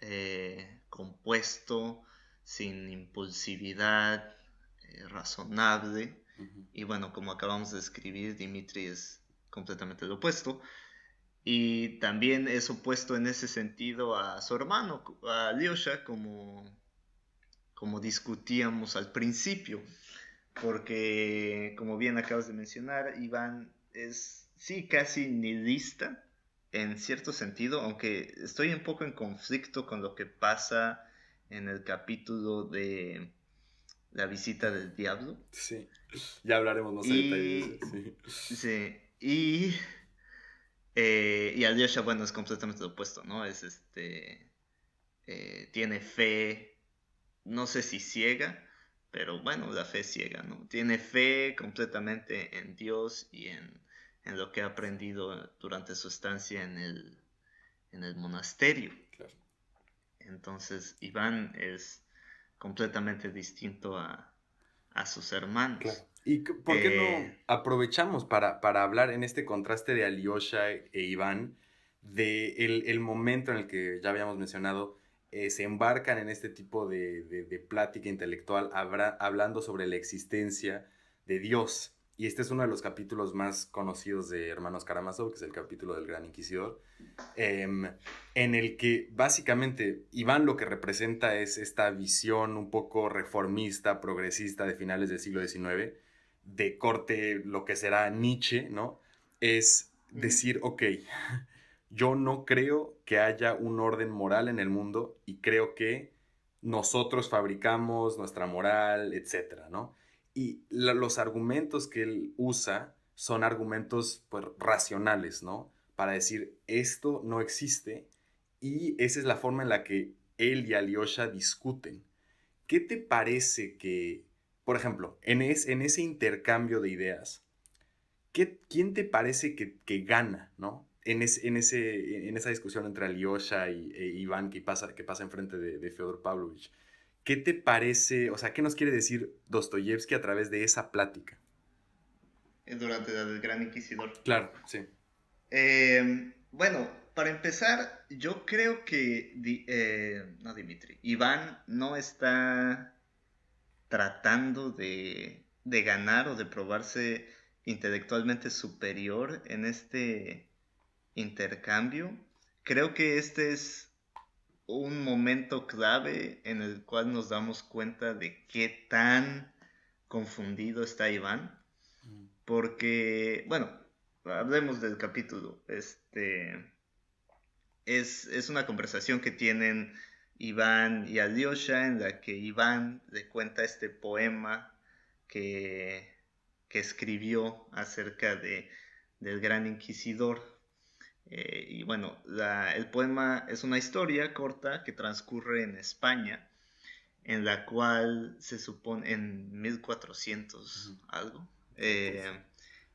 eh, compuesto, sin impulsividad, eh, razonable. Y bueno, como acabamos de escribir, Dimitri es completamente lo opuesto. Y también es opuesto en ese sentido a su hermano, a Lyosha, como, como discutíamos al principio. Porque, como bien acabas de mencionar, Iván es, sí, casi nihilista en cierto sentido, aunque estoy un poco en conflicto con lo que pasa en el capítulo de la visita del diablo. Sí, ya hablaremos más detalles. Sí, sí. y, eh, y Alyosha, bueno, es completamente lo opuesto, ¿no? Es este, eh, tiene fe, no sé si ciega, pero bueno, la fe ciega, ¿no? Tiene fe completamente en Dios y en, lo que ha aprendido durante su estancia en el, en el monasterio. Claro. Entonces, Iván es completamente distinto a, sus hermanos. ¿Y por qué no eh, aprovechamos para, para, hablar en este contraste de Alyosha e Iván, de el, momento en el que ya habíamos mencionado, eh, se embarcan en este tipo de, de, plática intelectual hablando sobre la existencia de Dios y este es uno de los capítulos más conocidos de Hermanos Karamazov, que es el capítulo del Gran Inquisidor, em, en el que básicamente Iván lo que representa es esta visión un poco reformista, progresista de finales del siglo XIX, de corte lo que será Nietzsche, ¿no? Es decir, ok, yo no creo que haya un orden moral en el mundo y creo que nosotros fabricamos nuestra moral, etcétera, ¿no? y los argumentos que él usa son argumentos pues, racionales, ¿no? Para decir, esto no existe y esa es la forma en la que él y Alyosha discuten. ¿Qué te parece que, por ejemplo, en, ese intercambio de ideas, ¿qué, ¿quién te parece que, gana, ¿no? En, esa discusión entre Alyosha y, e Iván que pasa, que pasa enfrente de, de Fyodor Pavlovich. ¿Qué te parece, o sea, qué nos quiere decir Dostoyevsky a través de esa plática? Eh, durante la del Gran Inquisidor. Claro, sí. Eh, bueno, para empezar, yo creo que, eh, no Dimitri, Iván no está tratando de ganar o de probarse intelectualmente superior en este intercambio. Creo que este es un momento clave en el cual nos damos cuenta de qué tan confundido está Iván. Mm. Porque, bueno, hablemos del capítulo. Este es, una conversación que tienen Iván y Alyosha, en la que Iván le cuenta este poema que, que escribió acerca del gran inquisidor eh, y bueno, el poema es una historia corta que transcurre en España, en la cual se supone, en 1400 algo, eh,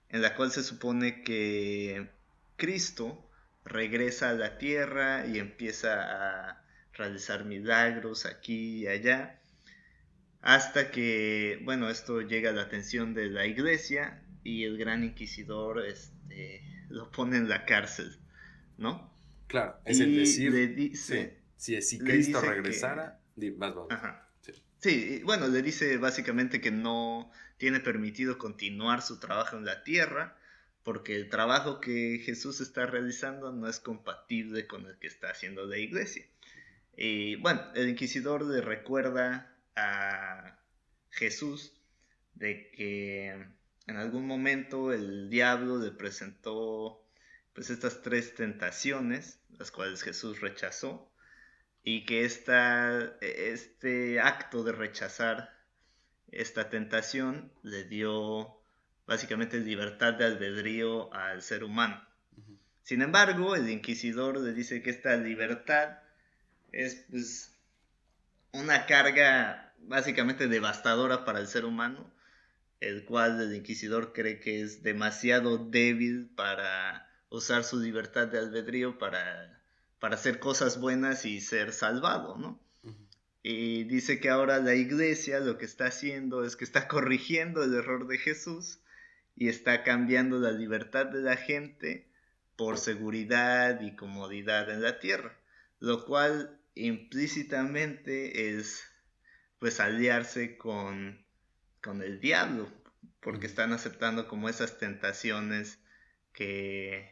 en la cual se supone que Cristo regresa a la tierra y empieza a realizar milagros aquí y allá, hasta que, bueno, esto llega a la atención de la iglesia y el gran inquisidor este, lo pone en la cárcel. ¿no? Claro, es decir. Le dice. si, Cristo regresara. Sí. sí, bueno, le dice básicamente que no tiene permitido continuar su trabajo en la tierra porque el trabajo que Jesús está realizando no es compatible con el que está haciendo la iglesia. Y bueno, el inquisidor le recuerda a Jesús de que en algún momento el diablo le presentó pues estas tres tentaciones, las cuales Jesús rechazó, y que e, este acto de rechazar esta tentación le dio básicamente libertad de albedrío al ser humano. Sin embargo, el inquisidor le dice que esta libertad es pues, una carga básicamente devastadora para el ser humano, el cual el inquisidor cree que es demasiado débil para usar su libertad de albedrío para, hacer cosas buenas y ser salvado, ¿no? Y dice que ahora la iglesia lo que está haciendo es que está [LAUGHS] corrigiendo el error de Jesús y está cambiando la libertad de la gente por seguridad y comodidad en la tierra, lo cual implícitamente es pues aliarse con, con el diablo, porque están aceptando como esas tentaciones que,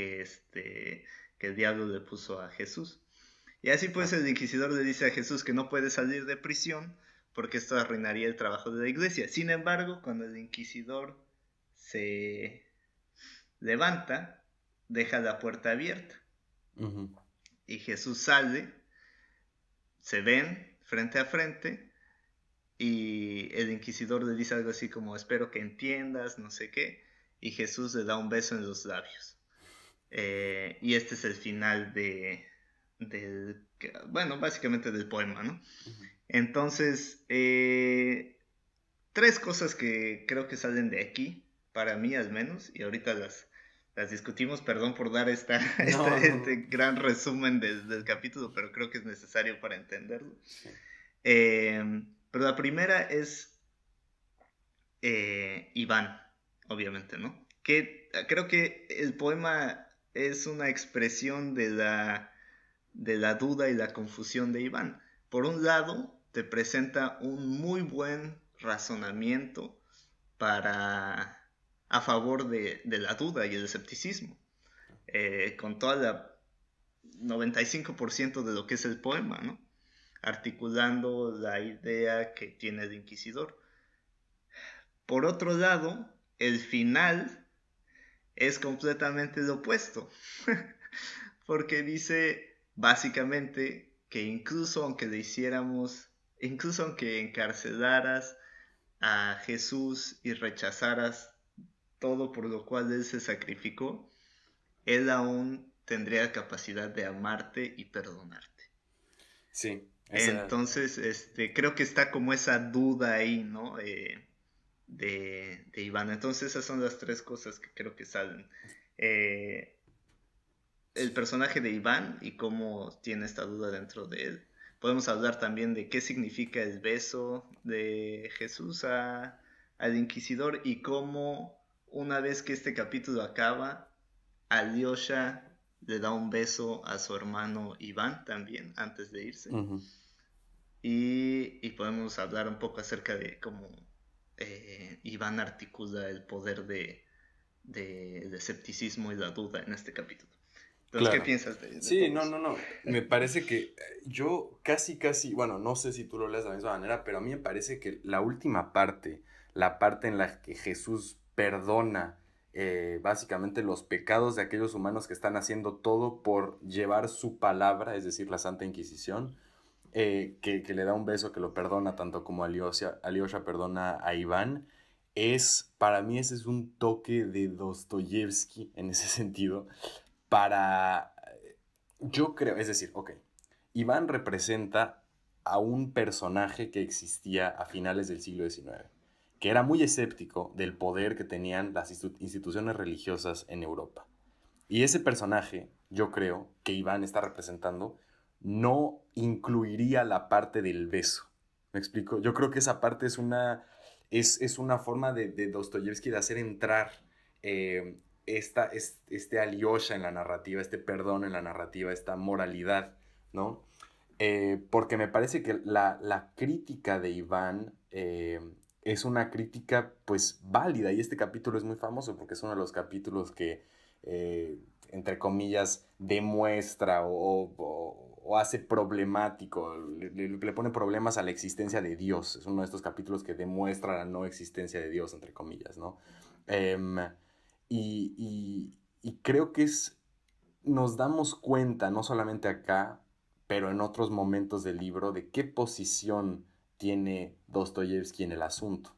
que, este, que el diablo le puso a Jesús. Y así pues ah. el inquisidor le dice a Jesús que no puede salir de prisión porque esto arruinaría el trabajo de la iglesia. Sin embargo, cuando el inquisidor se levanta, deja la puerta abierta. Y Jesús sale, se ven frente a frente y el inquisidor le dice algo así como espero que entiendas, no sé qué, y Jesús le da un beso en los labios. Eh, y este es el final de, bueno, básicamente del poema, ¿no? Entonces, eh, tres cosas que creo que salen de aquí, para mí al menos, y ahorita las, las discutimos, perdón por dar esta, [LAUGHS] este, este gran resumen del capítulo, pero creo que es necesario para entenderlo. Eh, pero la primera es Iván, obviamente, ¿no? Que creo que el poema es una expresión de la, de la duda y la confusión de Iván. Por un lado, te presenta un muy buen razonamiento para a favor de, la duda y el escepticismo, eh, con toda la 95% de lo que es el poema, ¿no? articulando la idea que tiene el inquisidor. Por otro lado, el final es completamente lo opuesto, [LAUGHS] porque dice básicamente que incluso aunque le hiciéramos, incluso aunque encarcelaras a Jesús y rechazaras todo por lo cual Él se sacrificó, Él aún tendría capacidad de amarte y perdonarte. Sí. Entonces, este, creo que está como esa duda ahí, ¿no? Eh, de, Iván. Entonces esas son las tres cosas que creo que salen. Eh, el personaje de Iván y cómo tiene esta duda dentro de él. Podemos hablar también de qué significa el beso de Jesús a, al inquisidor y cómo una vez que este capítulo acaba, Alyosha le da un beso a su hermano Iván también antes de irse. y, y podemos hablar un poco acerca de cómo eh, Iván articula el poder de, de, escepticismo y la duda en este capítulo. Entonces, ¿qué piensas de, eso? Sí, no, no, no. Me parece que eh, yo casi, casi, bueno, no sé si tú lo lees de la misma manera, pero a mí me parece que la última parte, la parte en la que Jesús perdona eh, básicamente los pecados de aquellos humanos que están haciendo todo por llevar su palabra, es decir, la Santa Inquisición, eh, que, le da un beso, que lo perdona tanto como Alyosha, Alyosha perdona a Iván, es, para mí ese es un toque de Dostoyevsky en ese [LAUGHS] sentido, para, yo creo, es decir, ok, Iván representa a un personaje que existía a finales del siglo XIX, que era muy escéptico del poder que tenían las instituciones religiosas en Europa. Y ese personaje, yo creo que Iván está representando, no incluiría la parte del beso. ¿Me explico? Yo creo que esa parte es una, es, una forma de, de, Dostoyevsky de hacer entrar eh, esta, este aliosha en la narrativa, este perdón en la narrativa, esta moralidad, ¿no? Eh, porque me parece que la, crítica de Iván eh, es una crítica pues válida y este capítulo es muy famoso porque es uno de los capítulos que, entre comillas, demuestra o o hace problemático, le, le, pone problemas a la existencia de Dios. Es uno de estos capítulos que demuestra la no existencia de Dios, entre comillas, ¿no? Em, y, creo que es, nos damos cuenta, no solamente acá, pero en otros momentos del libro, de qué posición tiene Dostoyevsky en el asunto.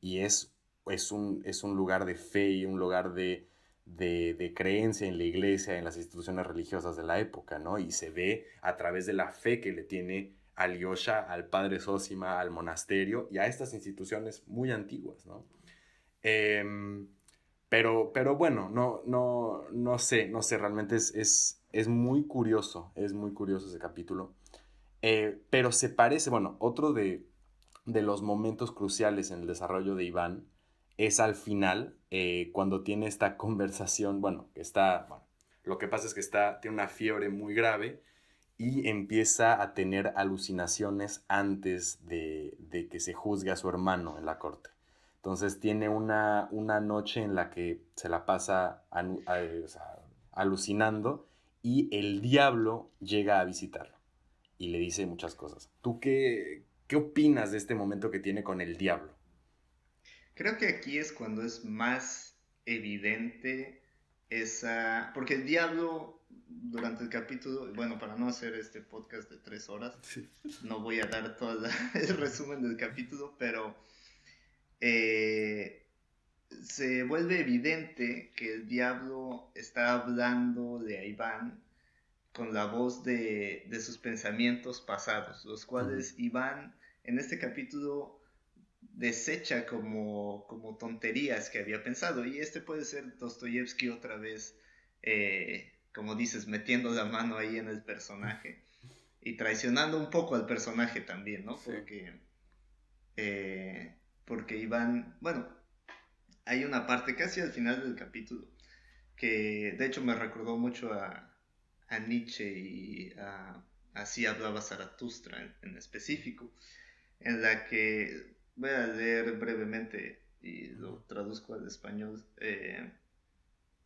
Y es, es, un, es un lugar de fe y un lugar de de, creencia en la iglesia, en las instituciones religiosas de la época, ¿no? Y se ve a través de la fe que le tiene Yosha, al padre Sósima, al monasterio y a estas instituciones muy antiguas, ¿no? Em, pero, pero bueno, no, no, no sé, no sé, realmente es, es, muy curioso, es muy curioso ese capítulo. Eh, pero se parece, bueno, otro de, de los momentos cruciales en el desarrollo de Iván es al final, eh, cuando tiene esta [LAUGHS] conversación, bueno, está, bueno, lo que pasa es que está, tiene una fiebre muy grave y empieza a tener alucinaciones antes de, de que se juzgue a su hermano en la corte. Entonces tiene una, una noche en la que se la pasa eh, alucinando y el diablo llega a visitarlo y le dice muchas cosas. ¿Tú qué, qué opinas de este momento que tiene con el diablo? Creo que aquí es cuando es más evidente esa... Porque el diablo durante el capítulo, bueno, para no hacer este podcast de tres horas, no voy a dar todo [LAUGHS] el resumen del capítulo, pero eh, se vuelve evidente que el diablo está hablando de Iván con la voz de, de sus pensamientos pasados, los cuales Iván en este capítulo desecha como, tonterías que había pensado. Y este puede ser Dostoyevsky otra vez, eh, como dices, metiendo la mano ahí en el personaje y traicionando un poco al personaje también, ¿no? Porque, eh, porque Iván, bueno, hay una parte casi al final del capítulo que de hecho me recordó mucho a, Nietzsche y así hablaba Zaratustra en específico, en la que voy a leer brevemente y lo traduzco al español. Eh,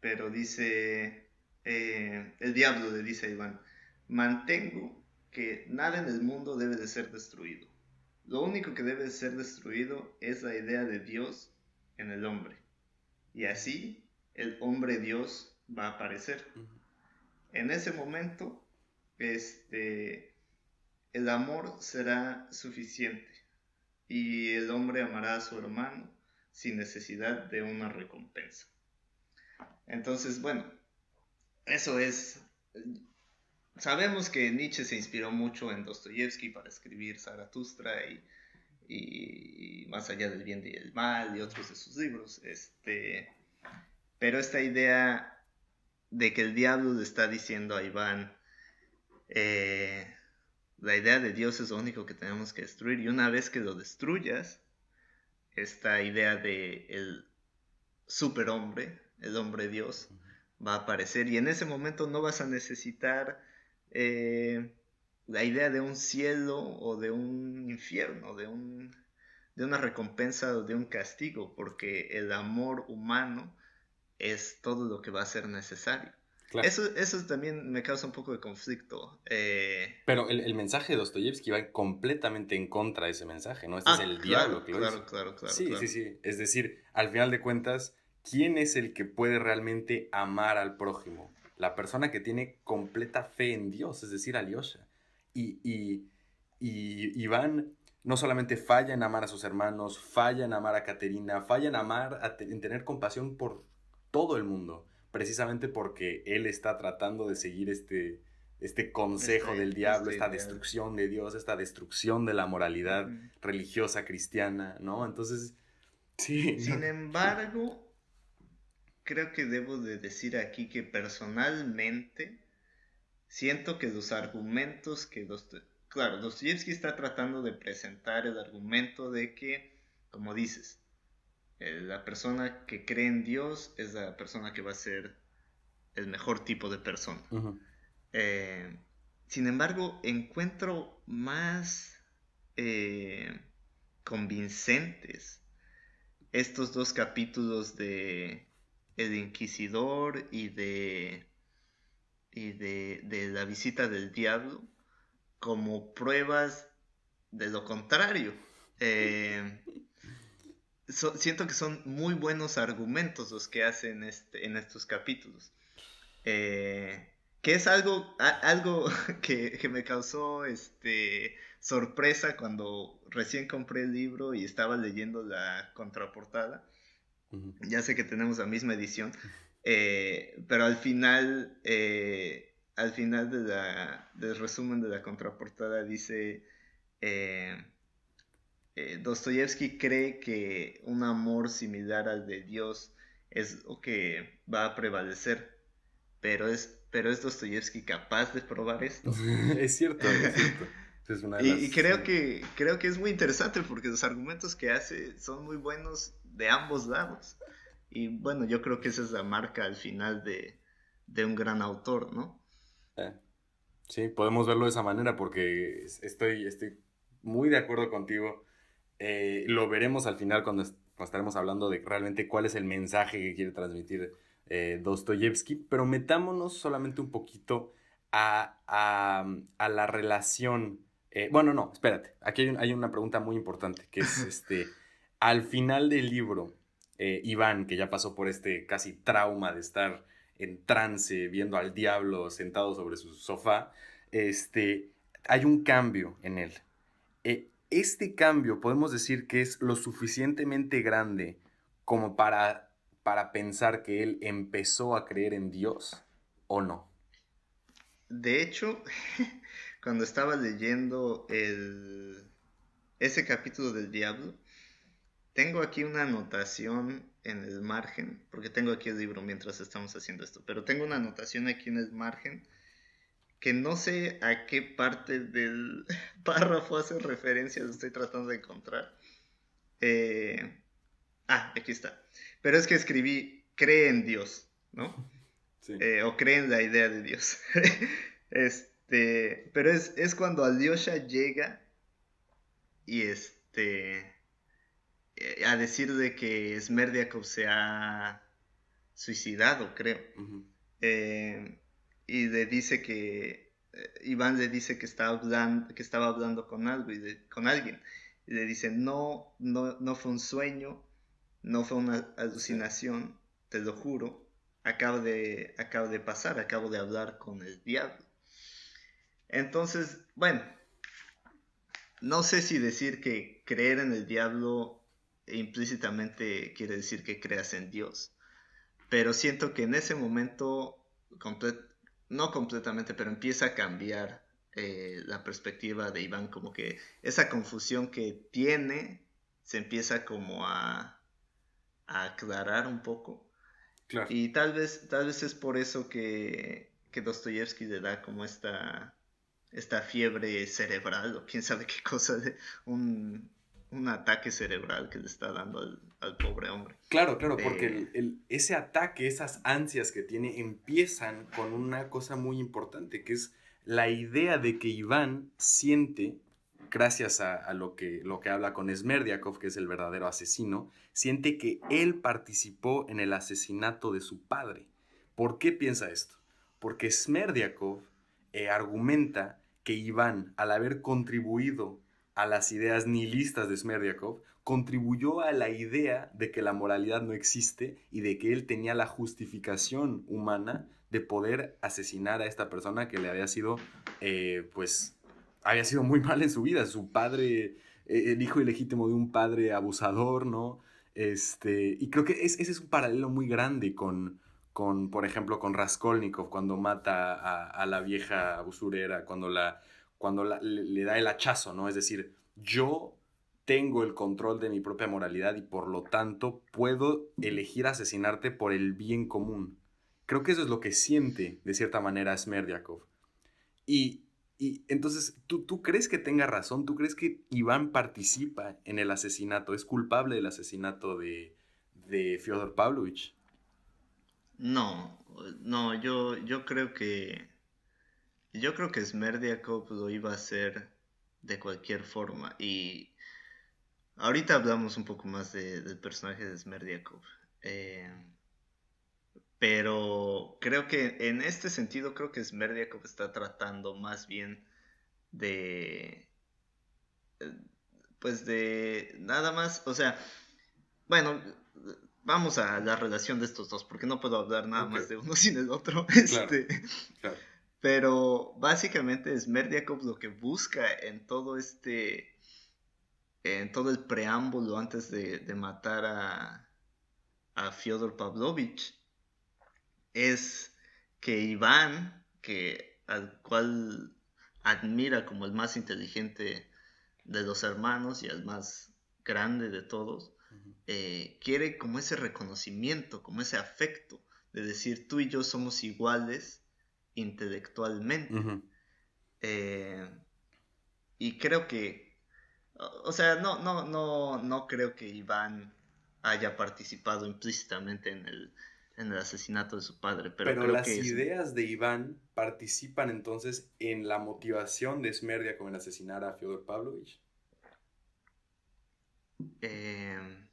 pero dice, eh, el diablo le dice a Iván, mantengo que nada en el mundo debe de ser destruido. Lo único que debe de ser destruido es la idea de Dios en el hombre. Y así el hombre Dios va a aparecer. En ese momento, este, el amor será suficiente y el hombre amará a su hermano sin necesidad de una recompensa. Entonces, bueno, eso es... Sabemos que Nietzsche se inspiró mucho en Dostoyevsky para escribir Zaratustra y, y Más allá del bien y el mal y otros de sus libros. Este, pero esta idea de que el diablo le está diciendo a Iván, eh, la idea de Dios es lo único que tenemos que destruir y una vez que lo destruyas, esta idea de el superhombre, el hombre Dios, va a aparecer y en ese momento no vas a necesitar eh, la idea de un cielo o de un infierno, de, un, de una recompensa o de un castigo, porque el amor humano es todo lo que va a ser necesario. Eso, también me causa un poco de conflicto. Eh. Pero el, mensaje de Dostoyevsky va completamente en contra de ese mensaje, ¿no? Este es ah, el claro, diablo, claro, claro, claro, Sí, sí, sí. Es decir, al final de cuentas, ¿quién es el que puede realmente amar al prójimo? La persona que tiene completa fe en Dios, es decir, Alyosha. Y, y, Iván no solamente falla en amar a sus hermanos, falla en amar a Caterina, falla en amar, en tener compasión por todo el mundo precisamente porque él está tratando de seguir este, este consejo este del diablo, este esta destrucción de Dios, esta destrucción de la moralidad religiosa cristiana, ¿no? Entonces, sí. Sin embargo, creo que debo de decir aquí que personalmente siento que los argumentos que los... Claro, Dostoyevsky está tratando de presentar el argumento de que, como dices, eh, la persona que cree en Dios es la persona que va a ser el mejor tipo de persona. Eh, sin embargo, encuentro más eh, convincentes estos dos capítulos de El Inquisidor y de, y de, de La visita del diablo como pruebas de lo contrario. [LAUGHS] siento que son muy buenos argumentos los que hacen este, en estos capítulos. Eh, que es algo, algo [LAUGHS] que, que, me causó este, sorpresa cuando recién compré el libro y estaba leyendo la contraportada. Ya sé que tenemos la misma edición, eh, pero al final, eh, al final del resumen de la contraportada dice eh, Dostoyevsky cree que un amor similar al de Dios es lo que va a prevalecer, pero es, pero es Dostoyevsky capaz de probar esto. [LAUGHS] es cierto, es cierto. y, creo que creo que es muy interesante porque los argumentos que hace son muy buenos de ambos lados. Y bueno, yo creo que esa es la marca al final de, de un gran autor, ¿no? Eh, sí, podemos verlo de esa manera porque estoy, estoy muy de acuerdo contigo. Eh, lo veremos al final cuando, estaremos hablando de realmente cuál es el mensaje que quiere transmitir eh, Dostoyevsky, pero metámonos solamente un poquito a, la relación. Eh, bueno, no, espérate, aquí hay, una pregunta muy importante que es [LAUGHS] este, al final del libro, Iván, que ya pasó por este casi trauma de estar en trance, viendo al diablo sentado sobre su sofá, este, hay un cambio en él. Eh, este cambio podemos decir que es lo suficientemente grande como para, para pensar que él empezó a creer en Dios o no. De hecho, [LAUGHS] cuando estaba leyendo ese capítulo del diablo, tengo aquí una anotación en el margen, porque tengo aquí el libro mientras estamos haciendo esto, pero tengo una anotación aquí en el margen que no sé a qué parte del [LAUGHS] párrafo hace referencia, estoy tratando de encontrar. Eh, ah, aquí está. Pero es que escribí, cree en Dios, ¿no? [LAUGHS] Sí. Eh, o cree en la idea de Dios. [LAUGHS] este, pero es, es cuando Alyosha llega y este eh, a decir de que Smerdiakov se ha suicidado, creo y le dice que eh, Iván le dice que, está hablando, que estaba hablando con, algo y con alguien. Y le dice, no, no, no fue un sueño, no fue una alucinación, te lo juro. Acabo de, acabo de pasar, acabo de hablar con el diablo. Entonces, bueno, no sé si decir que creer en el diablo implícitamente quiere decir que creas en Dios, pero siento que en ese momento completo no completamente, pero empieza a cambiar eh, la perspectiva de Iván, como que esa confusión que tiene se empieza como a, a aclarar un poco. Claro. Y tal vez, tal vez es por eso que, que Dostoyevsky le da como esta, esta fiebre cerebral o quién sabe qué cosa, de, un, un ataque cerebral que le está dando al, pobre hombre. Claro, claro, eh, porque el, ese ataque, esas ansias que tiene, empiezan con una cosa muy importante, que es la idea de que Iván siente, gracias a, lo, que, lo que habla con Smerdiakov, que es el verdadero asesino, siente que él participó en el asesinato de su padre. ¿Por qué piensa esto? Porque Smerdiakov eh, argumenta que Iván, al haber contribuido a las ideas nihilistas de Smerdiakov, contribuyó a la idea de que la moralidad no existe y de que él tenía la justificación humana de poder asesinar a esta persona que le había sido, eh, pues, había sido muy mal en su vida. Su padre, eh, el hijo ilegítimo de un padre abusador, ¿no? Este, y creo que ese es un paralelo muy grande con, con por ejemplo, con Raskolnikov, cuando mata a, a la vieja usurera, cuando la cuando le, da el hachazo, ¿no? Es decir, yo tengo el control de mi propia moralidad y por lo tanto puedo elegir asesinarte por el bien común. Creo que eso es lo que siente, de cierta manera, Smerdiakov. Y, entonces, ¿tú, crees que tenga razón? ¿Tú crees que Iván participa en el asesinato? ¿Es culpable del asesinato de, de Fyodor Pavlovich? No, no, yo, yo creo que yo creo que Smerdiakov lo iba a hacer de cualquier forma. Y ahorita hablamos un poco más del personaje de Smerdiakov. Eh, pero creo que en este sentido, creo que Smerdiakov está tratando más bien de. Pues de. Nada más. O sea. Bueno, vamos a la relación de estos dos, porque no puedo hablar nada más de uno [LAUGHS] sin el otro. claro. Este, pero básicamente Smerdiakov lo que busca en todo este. en todo el preámbulo antes de, matar a. Fyodor Pavlovich. es que Iván, que al cual admira como el más inteligente de los hermanos y el más grande de todos, eh, quiere como ese reconocimiento, como ese afecto de decir tú y yo somos iguales intelectualmente. Eh, y creo que, o sea, no, no, no, no creo que Iván haya participado implícitamente en el, en el asesinato de su padre. Pero, las ideas de Iván participan entonces en la motivación de Smerdia con el asesinar a Fyodor Pavlovich. Em,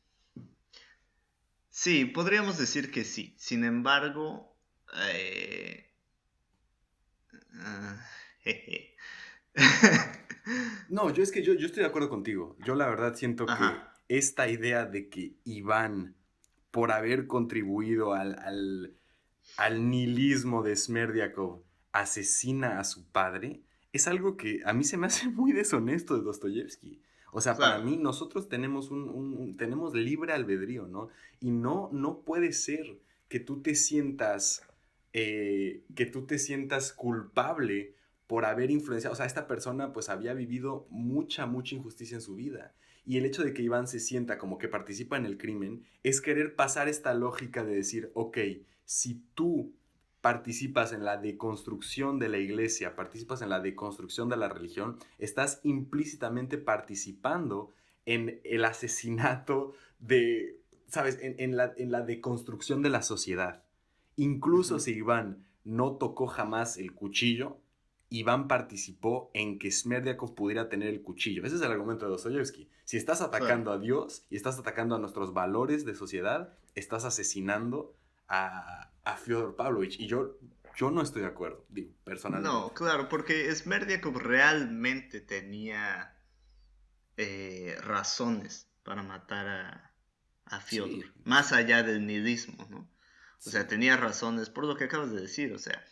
sí, podríamos decir que sí. Sin embargo, eh, Ah, no, yo es que yo, yo, estoy de acuerdo contigo. Yo la verdad siento que esta idea de que Iván, por haber contribuido al, al, nihilismo de Smerdiakov, asesina a su padre, es algo que a mí se me hace muy deshonesto de Dostoyevsky. O sea, para mí nosotros tenemos tenemos libre albedrío, ¿no? Y no no puede ser que tú te sientas eh, que tú te sientas culpable por haber influenciado, o sea, esta persona pues había vivido mucha, mucha injusticia en su vida. Y el hecho de que Iván se sienta como que participa en el crimen es querer pasar esta lógica de decir, ok, si tú participas en la deconstrucción de la iglesia, participas en la deconstrucción de la religión, estás implícitamente participando en el asesinato de, ¿sabes?, la, en la deconstrucción de la sociedad. Incluso si Iván no tocó jamás el cuchillo, Iván participó en que Smerdiakov pudiera tener el cuchillo. Ese es el argumento de Dostoyevsky. Si estás atacando a Dios y estás atacando a nuestros valores de sociedad, estás asesinando a, a Fyodor Pavlovich. Y yo, yo no estoy de acuerdo, digo, personalmente. No, claro, porque Smerdiakov realmente tenía eh, razones para matar a, a Fyodor, más allá del nidismo, ¿no? O sea, tenía razones por lo que acabas de decir. O sea,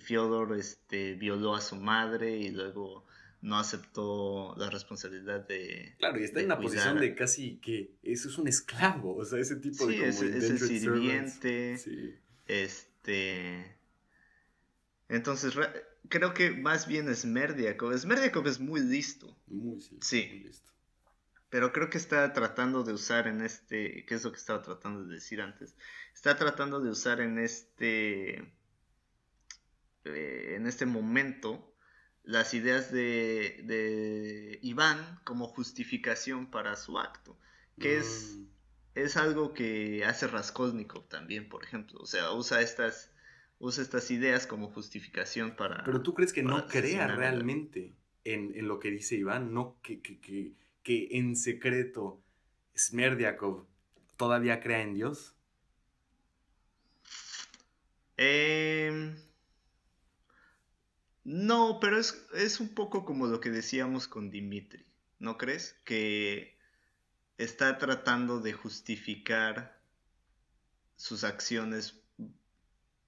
Fiodor este, violó a su madre y luego no aceptó la responsabilidad de. Claro, y está en la posición de casi que eso es un esclavo, o sea, ese tipo de. Como es, es el sirviente. Este. Entonces, creo que más bien es Merdiakov. que es muy listo. Muy, listo. sí. Muy listo pero creo que está tratando de usar en este, que es lo que estaba tratando de decir antes, está tratando de usar en este, eh, en este momento las ideas de, Iván como justificación para su acto, que es, mm. es algo que hace Raskolnikov también, por ejemplo, o sea, usa estas, usa estas ideas como justificación para... Pero tú crees que no crea realmente en, lo que dice Iván, no que, que que en secreto Smerdiakov todavía crea en Dios? Em, no, pero es, un poco como lo que decíamos con Dimitri, ¿no crees? Que está tratando de justificar sus acciones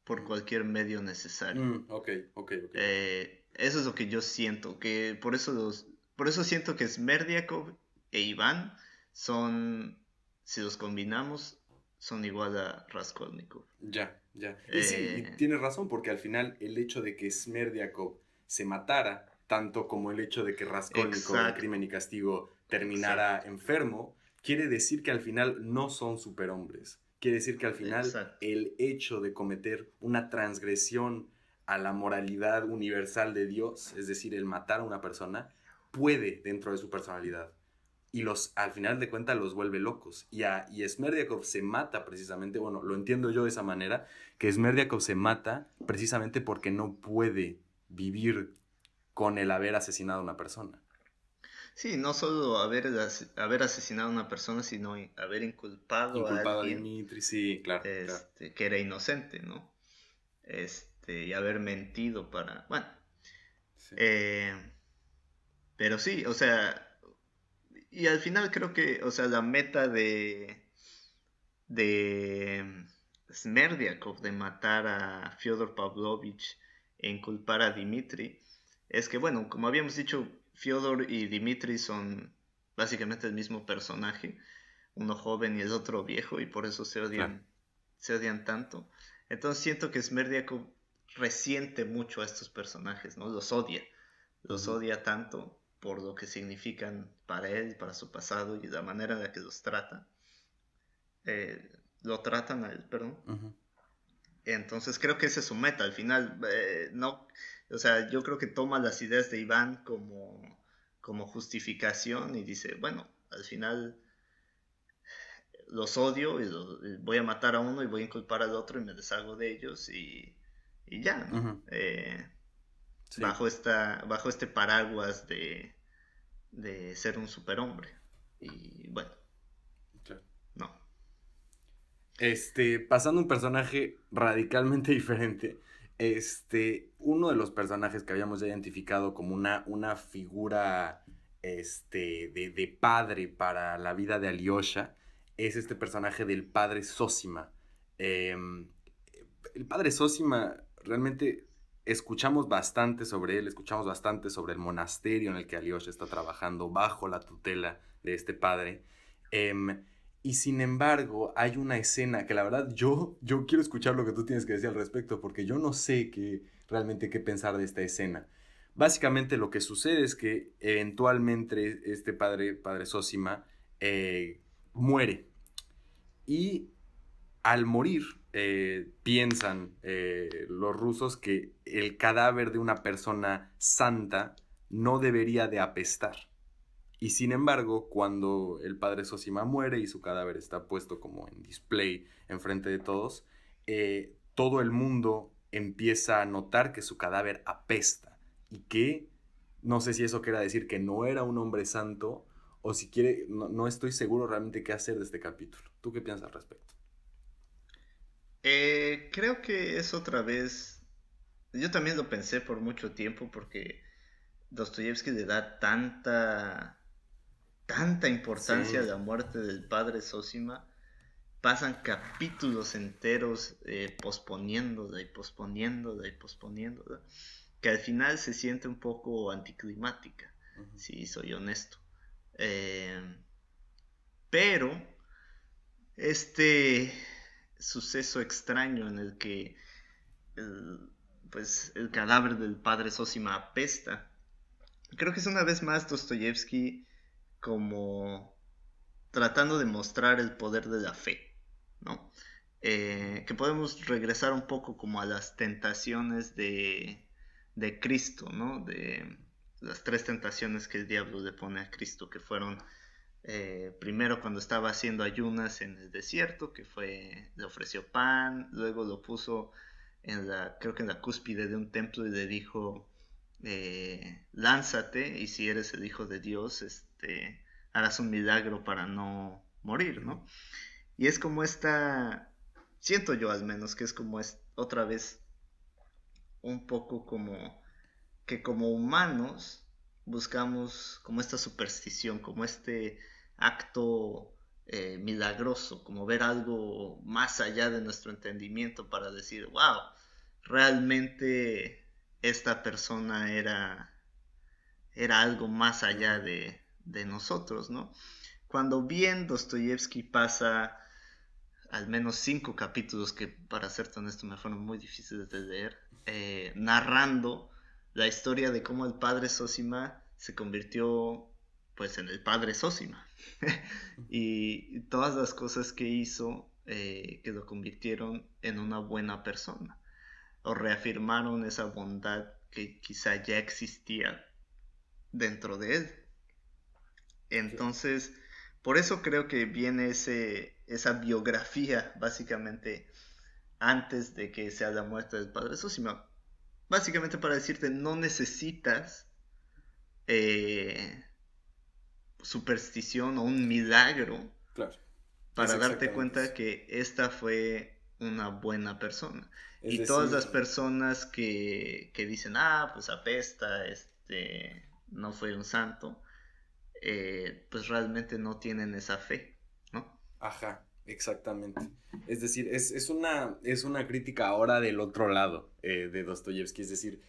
por cualquier medio necesario. Mm, ok, ok, ok. Eh, eso es lo que yo siento, que por eso los, por eso siento que Smerdiakov e Iván son, si los combinamos, son igual a Raskolnikov. Ya, ya. Y sí, eh. tienes razón, porque al final el hecho de que Smerdiakov se matara, tanto como el hecho de que Raskolnikov en Crimen y Castigo terminara enfermo, quiere decir que al final no son superhombres. Quiere decir que al final el hecho de cometer una transgresión a la moralidad universal de Dios, es decir, el matar a una persona, puede dentro de su personalidad. Y los, al final de cuentas los vuelve locos. Y, a, y Smerdiakov se mata precisamente, bueno, lo entiendo yo de esa manera, que Smerdiakov se mata precisamente porque no puede vivir con el haber asesinado a una persona. Sí, no solo haber, haber asesinado a una persona, sino haber inculpado, a alguien. Dimitri, sí, claro, este, Que era inocente, ¿no? Este, y haber mentido para. Bueno. Eh, pero sí, o sea, y al final creo que, o sea, la meta de, de Smerdiakov de matar a Fyodor Pavlovich e culpar a Dimitri es que, bueno, como habíamos dicho, Fyodor y Dimitri son básicamente el mismo personaje, uno joven y el otro viejo, y por eso se odian, se odian tanto. Entonces siento que Smerdiakov resiente mucho a estos personajes, ¿no? Los odia, los odia tanto por lo que significan para él para su pasado y la manera en la que los trata. Eh, lo tratan a él, perdón. Entonces creo que ese es su meta al final. Eh, no, o sea, yo creo que toma las ideas de Iván como, como justificación y dice, bueno, al final los odio y, voy a matar a uno y voy a inculpar al otro y me deshago de ellos y, ya, eh, bajo, esta, bajo este paraguas de, de ser un superhombre. Y bueno. No. Este, pasando a un personaje radicalmente [LAUGHS] diferente. Este, uno de los personajes que habíamos ya identificado como una, una figura este, de, padre para la vida de Alyosha es este personaje del padre Sósima. Em, el padre Sósima realmente escuchamos bastante sobre él, escuchamos bastante sobre el monasterio en el que Alyosha está trabajando bajo la tutela de este padre. Em, y sin embargo, hay una escena que la verdad yo, yo quiero escuchar lo que tú tienes que decir al respecto, porque yo no sé realmente qué pensar de esta escena. Básicamente lo que sucede es que eventualmente este padre, padre Sósima, eh, muere. Y al morir, eh, piensan eh, los rusos que el cadáver de una persona santa no debería de apestar. Y sin embargo, cuando el padre Sosima muere y su cadáver está puesto como en display enfrente de todos, eh, todo el mundo empieza a notar que su cadáver apesta y que no sé si eso quiera decir que no era un hombre santo o si quiere, no, no estoy seguro realmente qué hacer de este capítulo. ¿Tú qué piensas al respecto? Eh, creo que es otra vez. Yo también lo pensé por mucho tiempo porque Dostoyevsky le da tanta tanta importancia a la muerte del padre Sosima. Pasan capítulos enteros eh, posponiéndola y posponiéndola y posponiéndola, que al final se siente un poco anticlimática, si soy honesto. Eh, pero, este, suceso extraño en el que el, pues, el cadáver del padre Sosima apesta. Creo que es una vez más Dostoyevsky como tratando de mostrar el poder de la fe, ¿no? Eh, que podemos regresar un poco como a las tentaciones de, de Cristo, ¿no? De las tres tentaciones que el diablo le pone a Cristo, que fueron eh, primero cuando estaba haciendo ayunas en el desierto, que fue, le ofreció pan, luego lo puso en la, creo que en la cúspide de un templo y le dijo, eh, lánzate y si eres el hijo de Dios, este, harás un milagro para no morir, ¿no? Y es como esta, siento yo al menos que es como es otra vez un poco como que como humanos buscamos como esta superstición, como este acto eh, milagroso, como ver algo más allá de nuestro entendimiento para decir, wow, realmente esta persona era, era algo más allá de, nosotros, ¿no? Cuando bien Dostoyevsky pasa al menos cinco capítulos que, para ser honesto, me fueron muy difíciles de leer, eh, narrando la historia de cómo el padre Sosima se convirtió pues en el padre Sosima. [LAUGHS] y todas las cosas que hizo eh, que lo convirtieron en una buena persona o reafirmaron esa bondad que quizá ya existía dentro de él. Entonces, por eso creo que viene ese, esa biografía básicamente antes de que sea la muerte del padre Sosima. Básicamente para decirte, no necesitas eh, superstición o un milagro claro. para darte cuenta que esta fue una buena persona. y todas las personas que, dicen, ah, pues apesta, este, no fue un santo, eh, pues realmente no tienen esa fe, ¿no? Ajá, exactamente. Es decir, es, es una, es una crítica ahora del otro lado eh, de Dostoyevsky, es decir,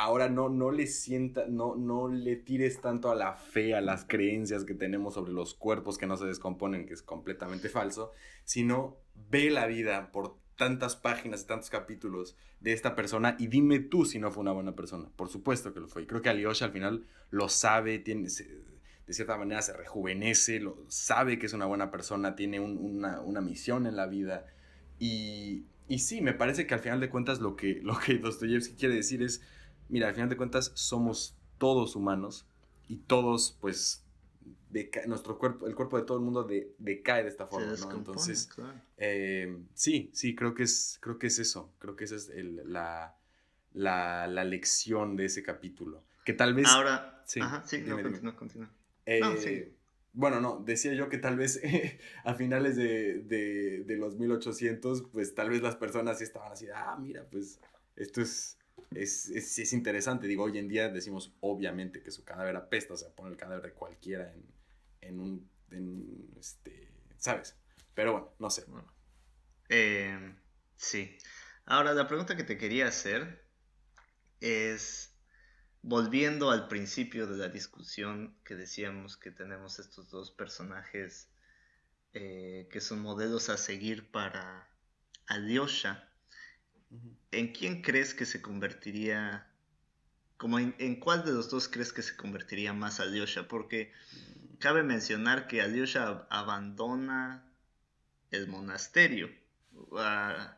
ahora no, no le sienta, no, no le tires tanto a la fe, a las creencias que tenemos sobre los cuerpos que no se descomponen, que es completamente falso, sino ve la vida por tantas páginas y tantos capítulos de esta persona y dime tú si no fue una buena persona. Por supuesto que lo fue. creo que Alyosha al final lo sabe, tiene, de cierta manera se rejuvenece, lo, sabe que es una buena persona, tiene una, una, misión en la vida. Y, y sí, me parece que al final de cuentas lo que, [LAUGHS] lo que Dostoyevsky quiere decir es mira, al final de cuentas somos todos humanos y todos, pues, de nuestro cuerpo, el cuerpo de todo el mundo de decae de esta forma, ¿no? Entonces, eh, sí, sí, creo que es, creo que es eso, creo que esa es la, la, la, lección de ese capítulo, que tal vez... Ahora, sí, ajá, sí no, continúa, eh, Bueno, no, decía yo que tal vez [LAUGHS] a finales de, de, de, los 1800, pues tal vez las personas sí estaban así, ah, mira, pues esto es, es, es, interesante. Digo, hoy en día decimos obviamente que su cadáver apesta, o sea, pone el cadáver de cualquiera en, en un, este, ¿sabes? Pero bueno, no sé. Em, sí. Ahora, la pregunta que te quería hacer es, volviendo al principio de la discusión que decíamos que tenemos estos dos personajes eh, que son modelos a seguir para Diosha ¿En quién crees que se convertiría? Como en, cuál de los dos crees que se convertiría más Alyosha? Porque mm. cabe mencionar que Alyosha abandona el monasterio. Ah,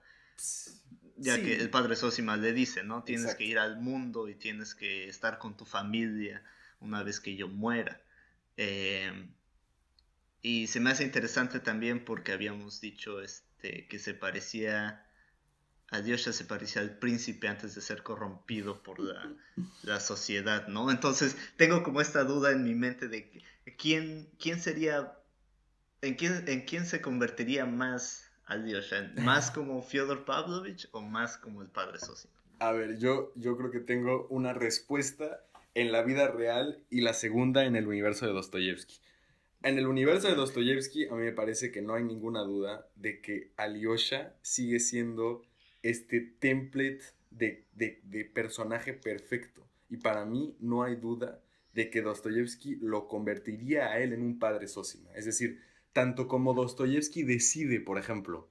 ya que el padre Sosima le dice, ¿no? Tienes que ir al mundo y tienes que estar con tu familia una vez que yo muera. Em, y se me hace interesante también porque habíamos dicho este, que se parecía Alyosha se parecía al príncipe antes de ser corrompido por la, sociedad, ¿no? Entonces tengo como esta duda en mi mente de quién, quién sería, en quién, en quién se convertiría más Alyosha, ¿más [LAUGHS] como Fyodor Pavlovich o más como el padre socio? A ver, yo, yo creo que tengo una respuesta en la vida real y la segunda en el universo de Dostoyevsky. En el universo de Dostoyevsky a mí me parece que no hay ninguna duda de que Alyosha sigue siendo este template de, personaje perfecto. Y para mí no hay duda de que Dostoyevsky lo convertiría a él en un padre sócima, Es decir, tanto como Dostoyevsky decide, por ejemplo,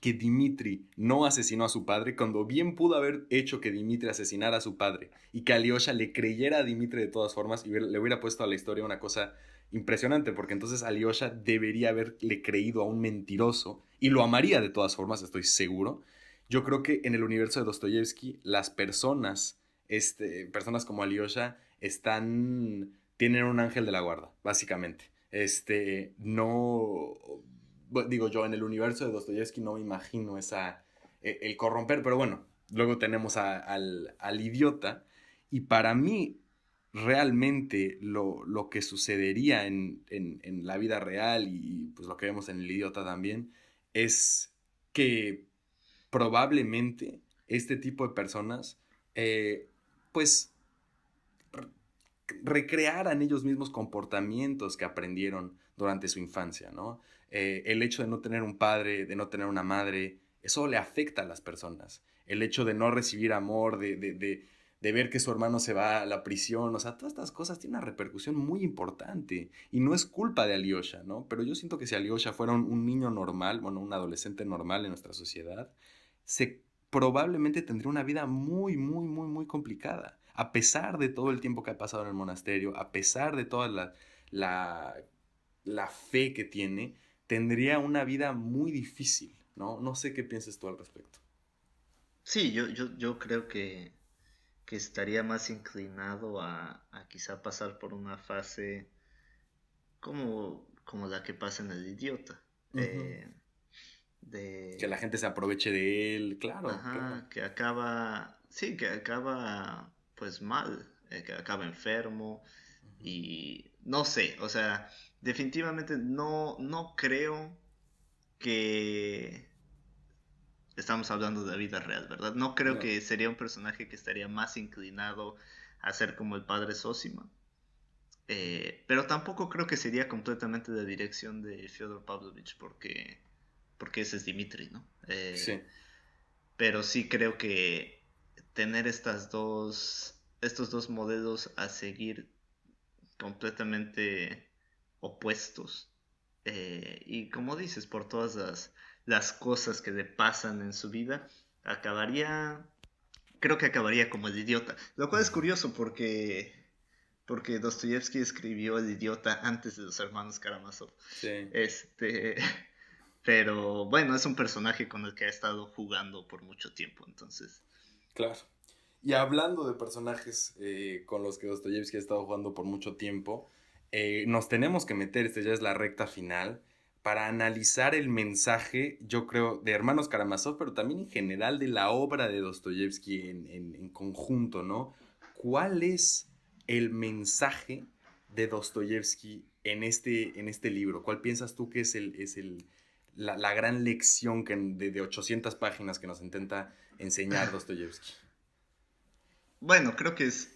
que Dimitri no asesinó a su padre cuando bien pudo haber hecho que Dimitri asesinara a su padre y que Alyosha le creyera a Dimitri de todas formas y le hubiera puesto a la historia una cosa impresionante porque entonces Alyosha debería haberle creído a un mentiroso y lo amaría de todas formas, estoy seguro. Yo creo que en el universo de Dostoyevsky, las personas, este, personas como Alyosha, están, tienen un ángel de la guarda, básicamente. Este, no, digo yo, en el universo de Dostoyevsky no me imagino esa, e, el corromper, pero bueno, luego tenemos al, idiota. Y para mí, realmente lo, que sucedería en, en, la vida real y pues lo que vemos en el idiota también, es que probablemente este tipo de personas, eh, pues, recrearan ellos mismos comportamientos que aprendieron durante su infancia, ¿no? Eh, el hecho de no tener un padre, de no tener una madre, eso le afecta a las personas. El hecho de no recibir amor, de, ver que su hermano se va a la prisión, o sea, todas estas cosas tienen una repercusión muy importante. Y no es culpa de Alyosha, ¿no? Pero yo siento que si Alyosha fuera un niño normal, bueno, un adolescente normal en nuestra sociedad, se probablemente tendría una vida muy, muy, muy, muy complicada. A pesar de todo el tiempo que ha pasado en el monasterio, a pesar de toda la, la, fe que tiene, tendría una vida muy difícil, ¿no? No sé qué piensas tú al respecto. Sí, yo, yo, yo creo que, estaría más inclinado a, quizá pasar por una fase como, como la que pasa en el idiota. Que la gente se aproveche de él, claro. que acaba, sí, que acaba pues mal, eh, que acaba enfermo y no sé, o sea, definitivamente no, no creo que estamos hablando de la vida real, ¿verdad? No creo que sería un personaje que estaría más inclinado a ser como el padre Sosima. Eh, pero tampoco creo que sería completamente de dirección de Fyodor Pavlovich, porque porque ese es Dimitri, ¿no? Eh, sí. Pero sí creo que tener estas dos, estos dos modelos a seguir completamente opuestos. Eh, y como dices, por todas las, las cosas que le pasan en su vida, acabaría, creo que acabaría como el idiota. Lo cual es curioso porque porque Dostoyevsky escribió El idiota antes de los hermanos Karamazov. Sí. Este, pero bueno, es un personaje con el que ha estado jugando por mucho tiempo, entonces. Claro. Y hablando de personajes eh, con los que Dostoyevsky ha estado jugando por mucho tiempo, eh, nos tenemos que meter, esta ya es la recta final, para analizar el mensaje, yo creo, de Hermanos Karamazov, pero también en general de la obra de Dostoyevsky en, conjunto, ¿no? ¿Cuál es el mensaje de Dostoyevsky en este, en este libro? ¿Cuál piensas tú que es el, es el, la, gran lección de, 800 páginas que nos intenta enseñar ah. Dostoyevsky? Bueno, creo que es,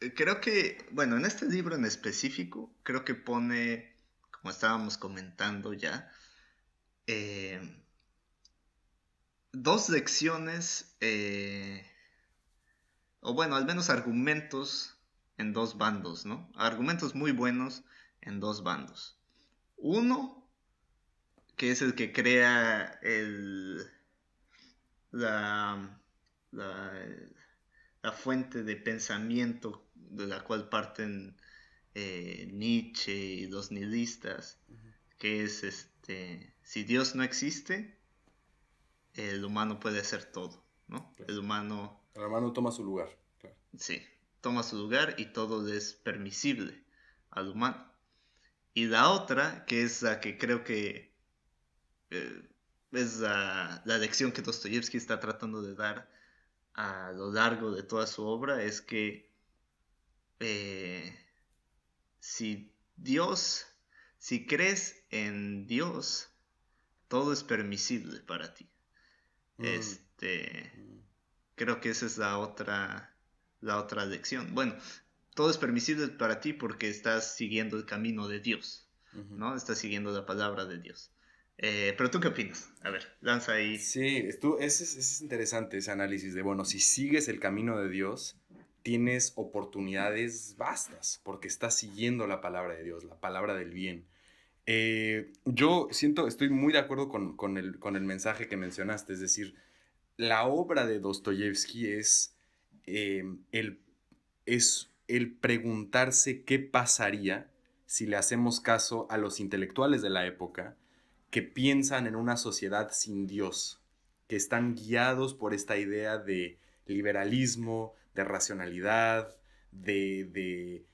eh, creo que, bueno, en este libro en específico, creo que pone, como estábamos comentando ya, eh, dos lecciones, eh, o bueno, al menos argumentos en dos bandos, ¿no? Argumentos muy buenos en dos bandos. Uno, que es el que crea el, la, la, fuente de pensamiento de la cual parten eh, Nietzsche y los nihilistas, que es este, si Dios no existe, el humano puede hacer todo, ¿no? El humano... El humano toma su lugar, Sí, toma su lugar y todo es permisible al humano. Y la otra, que es la que creo que eh, es la, lección que Dostoyevsky está tratando de dar a lo largo de toda su obra, es que eh, si Dios, si crees en Dios, todo es permisible para ti. Mm. Este, mm. creo que esa es la otra, la otra lección. Bueno, todo es permisible para ti porque estás siguiendo el camino de Dios, ¿no? Estás siguiendo la palabra de Dios. Eh, pero tú qué opinas? A ver, lanza ahí. Sí, tú, ese, es interesante ese análisis de, bueno, si sigues el camino de Dios, tienes oportunidades vastas, porque estás siguiendo la palabra de Dios, la palabra del bien. Eh, yo siento, estoy muy de acuerdo con, el, mensaje que mencionaste, es decir, la obra de Dostoyevsky es, eh, es el preguntarse qué pasaría si le hacemos caso a los intelectuales de la época, que piensan en una sociedad sin Dios, que están guiados por esta idea de liberalismo, de racionalidad, de,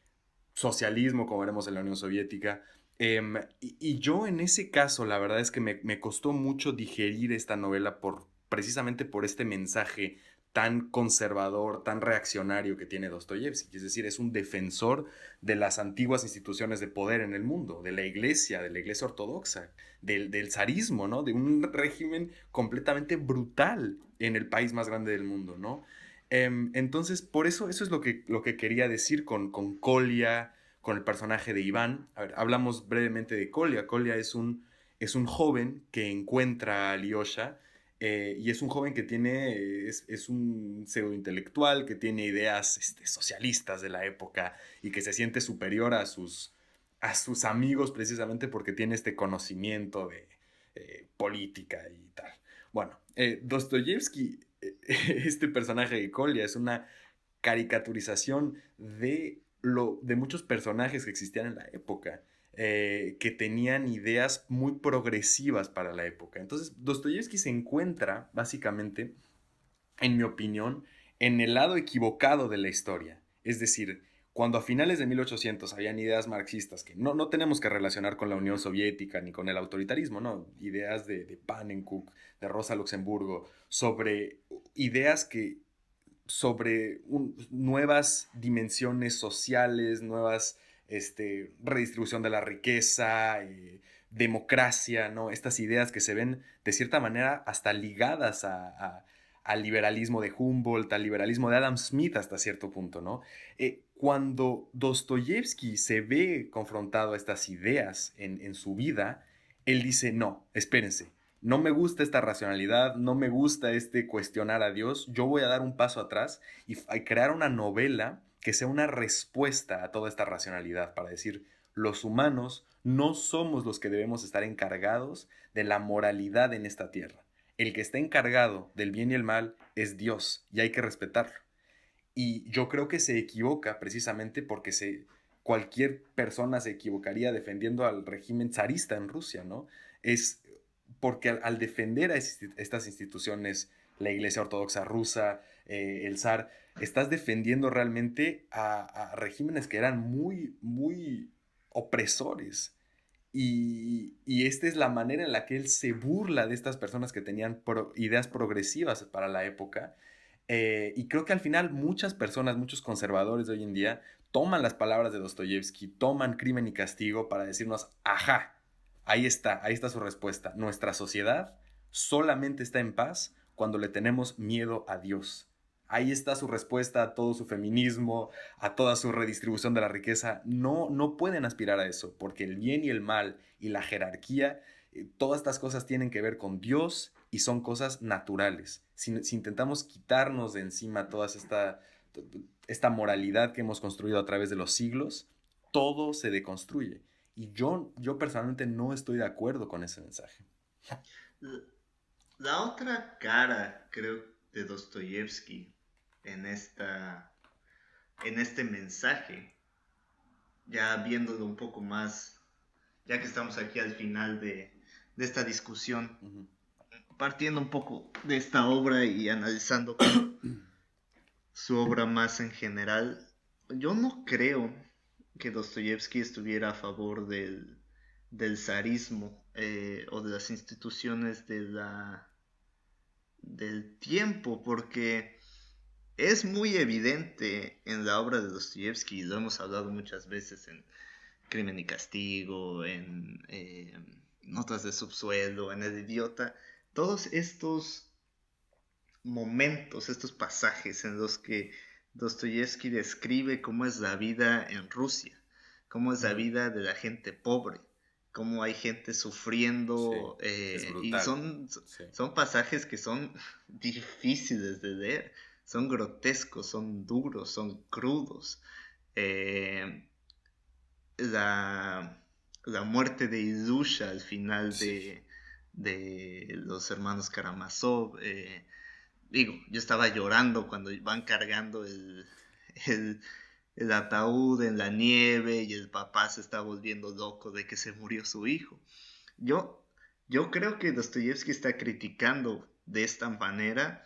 socialismo, como veremos en la Unión Soviética. Em, y, yo en ese caso, la verdad es que me, costó mucho digerir esta novela por, precisamente por este mensaje tan conservador, tan reaccionario que tiene Dostoyevsky. Es decir, es un defensor de las antiguas instituciones de poder en el mundo, de la iglesia, de la iglesia ortodoxa, del, zarismo, ¿no? De un régimen completamente brutal en el país más grande del mundo, ¿no? Em, entonces, por eso, eso es lo que, lo que quería decir con, con Colia, con el personaje de Iván. hablamos brevemente de Kolia. Kolia es un, es un joven que encuentra a Alyosha eh, y es un joven que tiene, es, es un intelectual que tiene ideas este, socialistas de la época y que se siente superior a sus, a sus amigos precisamente porque tiene este conocimiento de eh, política y tal. Bueno, eh, Dostoyevsky, [LAUGHS] este personaje de Kolya, es una caricaturización de, lo, de muchos personajes que existían en la época. Eh, que tenían ideas muy progresivas para la época. Entonces, Dostoyevsky se encuentra, básicamente, en mi opinión, en el lado equivocado de la historia. Es decir, cuando a finales de 1800 habían ideas marxistas que no, no tenemos que relacionar con la Unión Soviética ni con el autoritarismo, no, ideas de, de de Rosa Luxemburgo, sobre ideas que sobre nuevas dimensiones sociales, nuevas este, redistribución de la riqueza, eh, democracia, ¿no? Estas ideas que se ven de cierta manera hasta ligadas al liberalismo de Humboldt, al liberalismo de Adam Smith hasta cierto punto, ¿no? Eh, cuando Dostoyevsky se ve confrontado a estas ideas en, en su vida, él dice, no, espérense, no me gusta esta racionalidad, no me gusta este cuestionar a Dios, yo voy a dar un paso atrás y crear una novela que sea una respuesta a toda esta racionalidad para decir, los humanos no somos los que debemos estar encargados de la moralidad en esta tierra. El que está encargado del bien y el mal es Dios y hay que respetarlo. Y yo creo que se equivoca precisamente porque se, cualquier persona se equivocaría defendiendo al régimen zarista en Rusia, ¿no? Es porque al, al defender a estas instituciones, la Iglesia Ortodoxa rusa, eh, el zar, estás defendiendo realmente a, regímenes que eran muy, muy opresores. Y, esta es la manera en la que él se burla de estas personas que tenían ideas progresivas para la época. Eh, y creo que al final muchas personas, muchos conservadores de hoy en día, toman las palabras de Dostoyevsky, toman crimen y castigo para decirnos, ajá, ahí está, ahí está su respuesta. Nuestra sociedad solamente está en paz cuando le tenemos miedo a Dios. Ahí está su respuesta a todo su feminismo, a toda su redistribución de la riqueza. No, no pueden aspirar a eso, porque el bien y el mal y la jerarquía, eh, todas estas cosas tienen que ver con Dios y son cosas naturales. Si, intentamos quitarnos de encima toda esta, esta moralidad que hemos construido a través de los siglos, todo se deconstruye. Y yo, yo personalmente no estoy de acuerdo con ese mensaje. La otra cara, creo, de Dostoyevsky en, esta, en este mensaje, ya viéndolo un poco más, ya que estamos aquí al final de, esta discusión, partiendo un poco de esta obra y analizando [CLEARS THROAT] su obra más en general, yo no creo que Dostoyevsky estuviera a favor del, del zarismo eh, o de las instituciones de la, del tiempo, porque es muy evidente en la obra de Dostoyevsky, lo hemos hablado muchas veces en Crimen y Castigo, eh, en Notas de Subsuelo, en El Idiota, todos estos momentos, estos pasajes en los que Dostoyevsky describe cómo es la vida en Rusia, cómo es la vida de la gente pobre, cómo hay gente sufriendo. Eh, y son, son pasajes que son [LAUGHS] difíciles de leer son grotescos, son duros, son crudos. Eh, la, muerte de Ilusha al final de, los hermanos Karamazov. Eh, digo, yo estaba llorando cuando van cargando el, ataúd en la nieve y el papá se está volviendo loco de que se murió su hijo. Yo, yo creo que Dostoyevsky está criticando de esta manera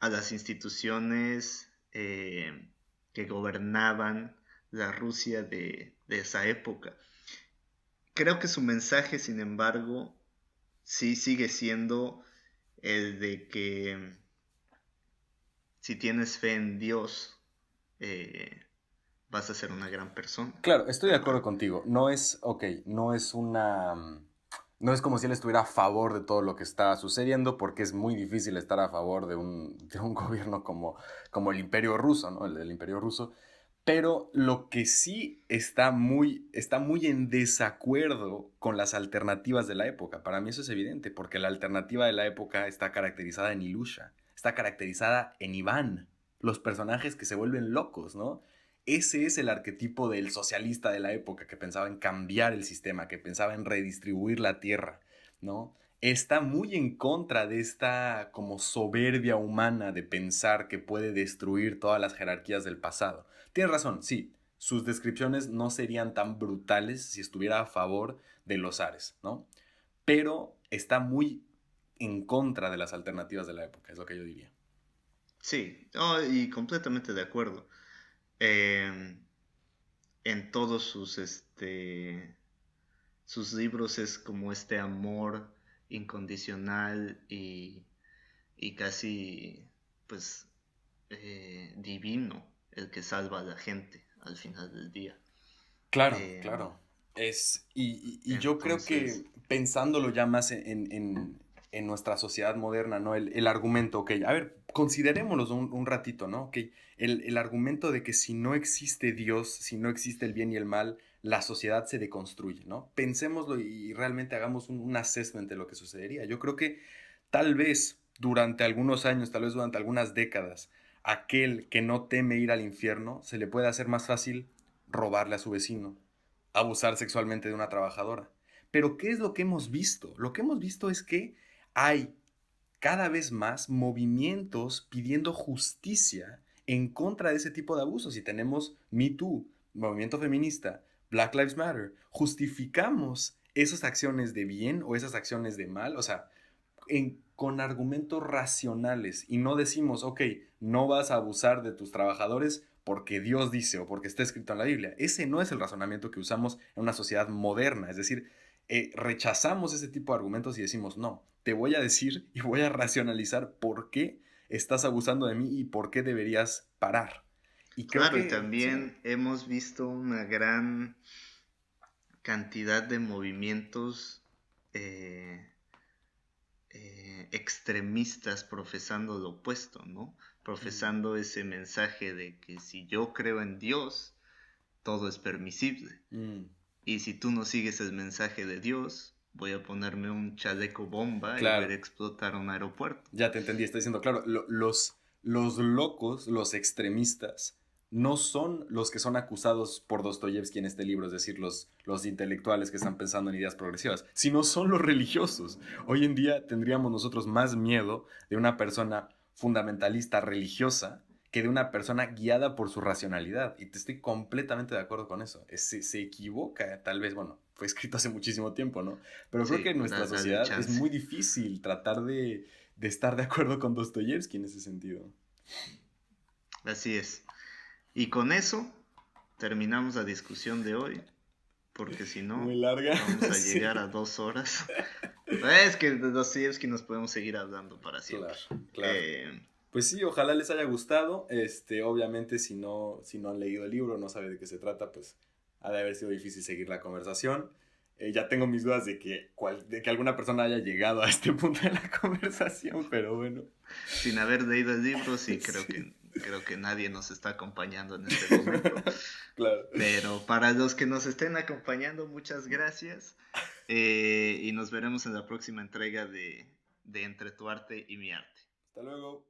a las instituciones eh, que gobernaban la Rusia de, esa época. Creo que su mensaje, sin embargo, sí sigue siendo el de que mm, si tienes fe en Dios, eh, vas a ser una gran persona. Claro, estoy de acuerdo contigo. No es, ok, no es una mm, no es como si él estuviera a favor de todo lo que está sucediendo, porque es muy difícil estar a favor de un, un [LAUGHS] gobierno como, como el imperio ruso, ¿no? El del imperio ruso. Pero lo que sí está muy, está muy en desacuerdo con las alternativas de la época. Para mí eso es evidente, porque la alternativa de la época está caracterizada en Ilusha, está caracterizada en Iván, los personajes que se vuelven locos, ¿no? Ese es el arquetipo del socialista de la época que pensaba en cambiar el sistema, que pensaba en redistribuir la tierra, ¿no? Está muy en contra de esta como soberbia humana de pensar que puede destruir todas las jerarquías del pasado. Tienes razón, sí, sus descripciones no serían tan brutales si estuviera a favor de los Ares, ¿no? Pero está muy en contra de las alternativas de la época, es lo que yo diría. Sí, y completamente de acuerdo. Em, en todos sus, este, sus libros es como este amor incondicional y, casi pues eh, divino el que salva a la gente al final del día. Claro, em, claro. Es, y, yo creo que pensándolo ya más en, en nuestra sociedad moderna, ¿no? El, argumento, ok, a ver, considerémoslo un, ratito, ¿no? Ok, el, argumento de que si no existe Dios, si no existe el bien y el mal, la sociedad se deconstruye, ¿no? Pensémoslo y, realmente hagamos un, un entre de lo que sucedería. Yo creo que tal vez durante algunos años, tal vez durante algunas décadas, aquel que no teme ir al infierno se le puede hacer más fácil robarle a su vecino, abusar sexualmente de una trabajadora. Pero ¿qué es lo que hemos visto? Lo que hemos visto es que hay cada vez más movimientos pidiendo justicia en contra de ese tipo de abusos. Y tenemos Me Too, movimiento feminista, Black Lives Matter. Justificamos esas acciones de bien o esas acciones de mal, o sea, con argumentos racionales y no decimos, ok, no vas a abusar de tus trabajadores porque Dios dice o porque está escrito en la Biblia. Ese no es el razonamiento que usamos en una sociedad moderna, es decir, eh, rechazamos ese tipo de argumentos y decimos, no, te voy a decir y voy a racionalizar por qué estás abusando de mí y por qué deberías parar. Y creo claro, que, y también hemos visto una gran cantidad de movimientos eh, eh, extremistas profesando lo opuesto, ¿no? Profesando ese mensaje de que si yo creo en Dios, todo es permisible. Mm. Y si tú no sigues el mensaje de Dios, voy a ponerme un chaleco bomba y a explotar un aeropuerto. Ya te entendí, está diciendo, claro, los, los locos, los extremistas, no son los que son acusados por Dostoyevsky en este libro, es decir, los, los intelectuales que están pensando en ideas progresivas, sino son los religiosos. Hoy en día tendríamos nosotros más miedo de una persona fundamentalista religiosa que de una persona guiada por su racionalidad. Y te estoy completamente de acuerdo con eso. Se, equivoca, tal vez, bueno, fue escrito hace muchísimo tiempo, ¿no? Pero creo que en nuestra sociedad es muy difícil tratar de, estar de acuerdo con Dostoyevsky en ese sentido. Así es. Y con eso terminamos la discusión de hoy, porque si no, Muy larga. vamos a [LAUGHS] llegar a dos horas. [LAUGHS] es que de Dostoyevsky nos podemos seguir hablando para siempre. Claro, claro. Eh, pues sí, ojalá les haya gustado. Este, obviamente, si no, si no han leído el libro, no saben de qué se trata, pues ha de haber sido difícil seguir la conversación. Eh, ya tengo mis dudas de que, de que alguna persona haya llegado a este [LAUGHS] punto de la conversación, pero bueno. Sin haber leído el libro, sí, [LAUGHS] creo que creo que nadie nos está acompañando en este momento. [LAUGHS] Pero para los que nos estén acompañando, muchas gracias. Eh, y nos veremos en la próxima entrega de, de Entre tu arte y mi arte. Hasta luego.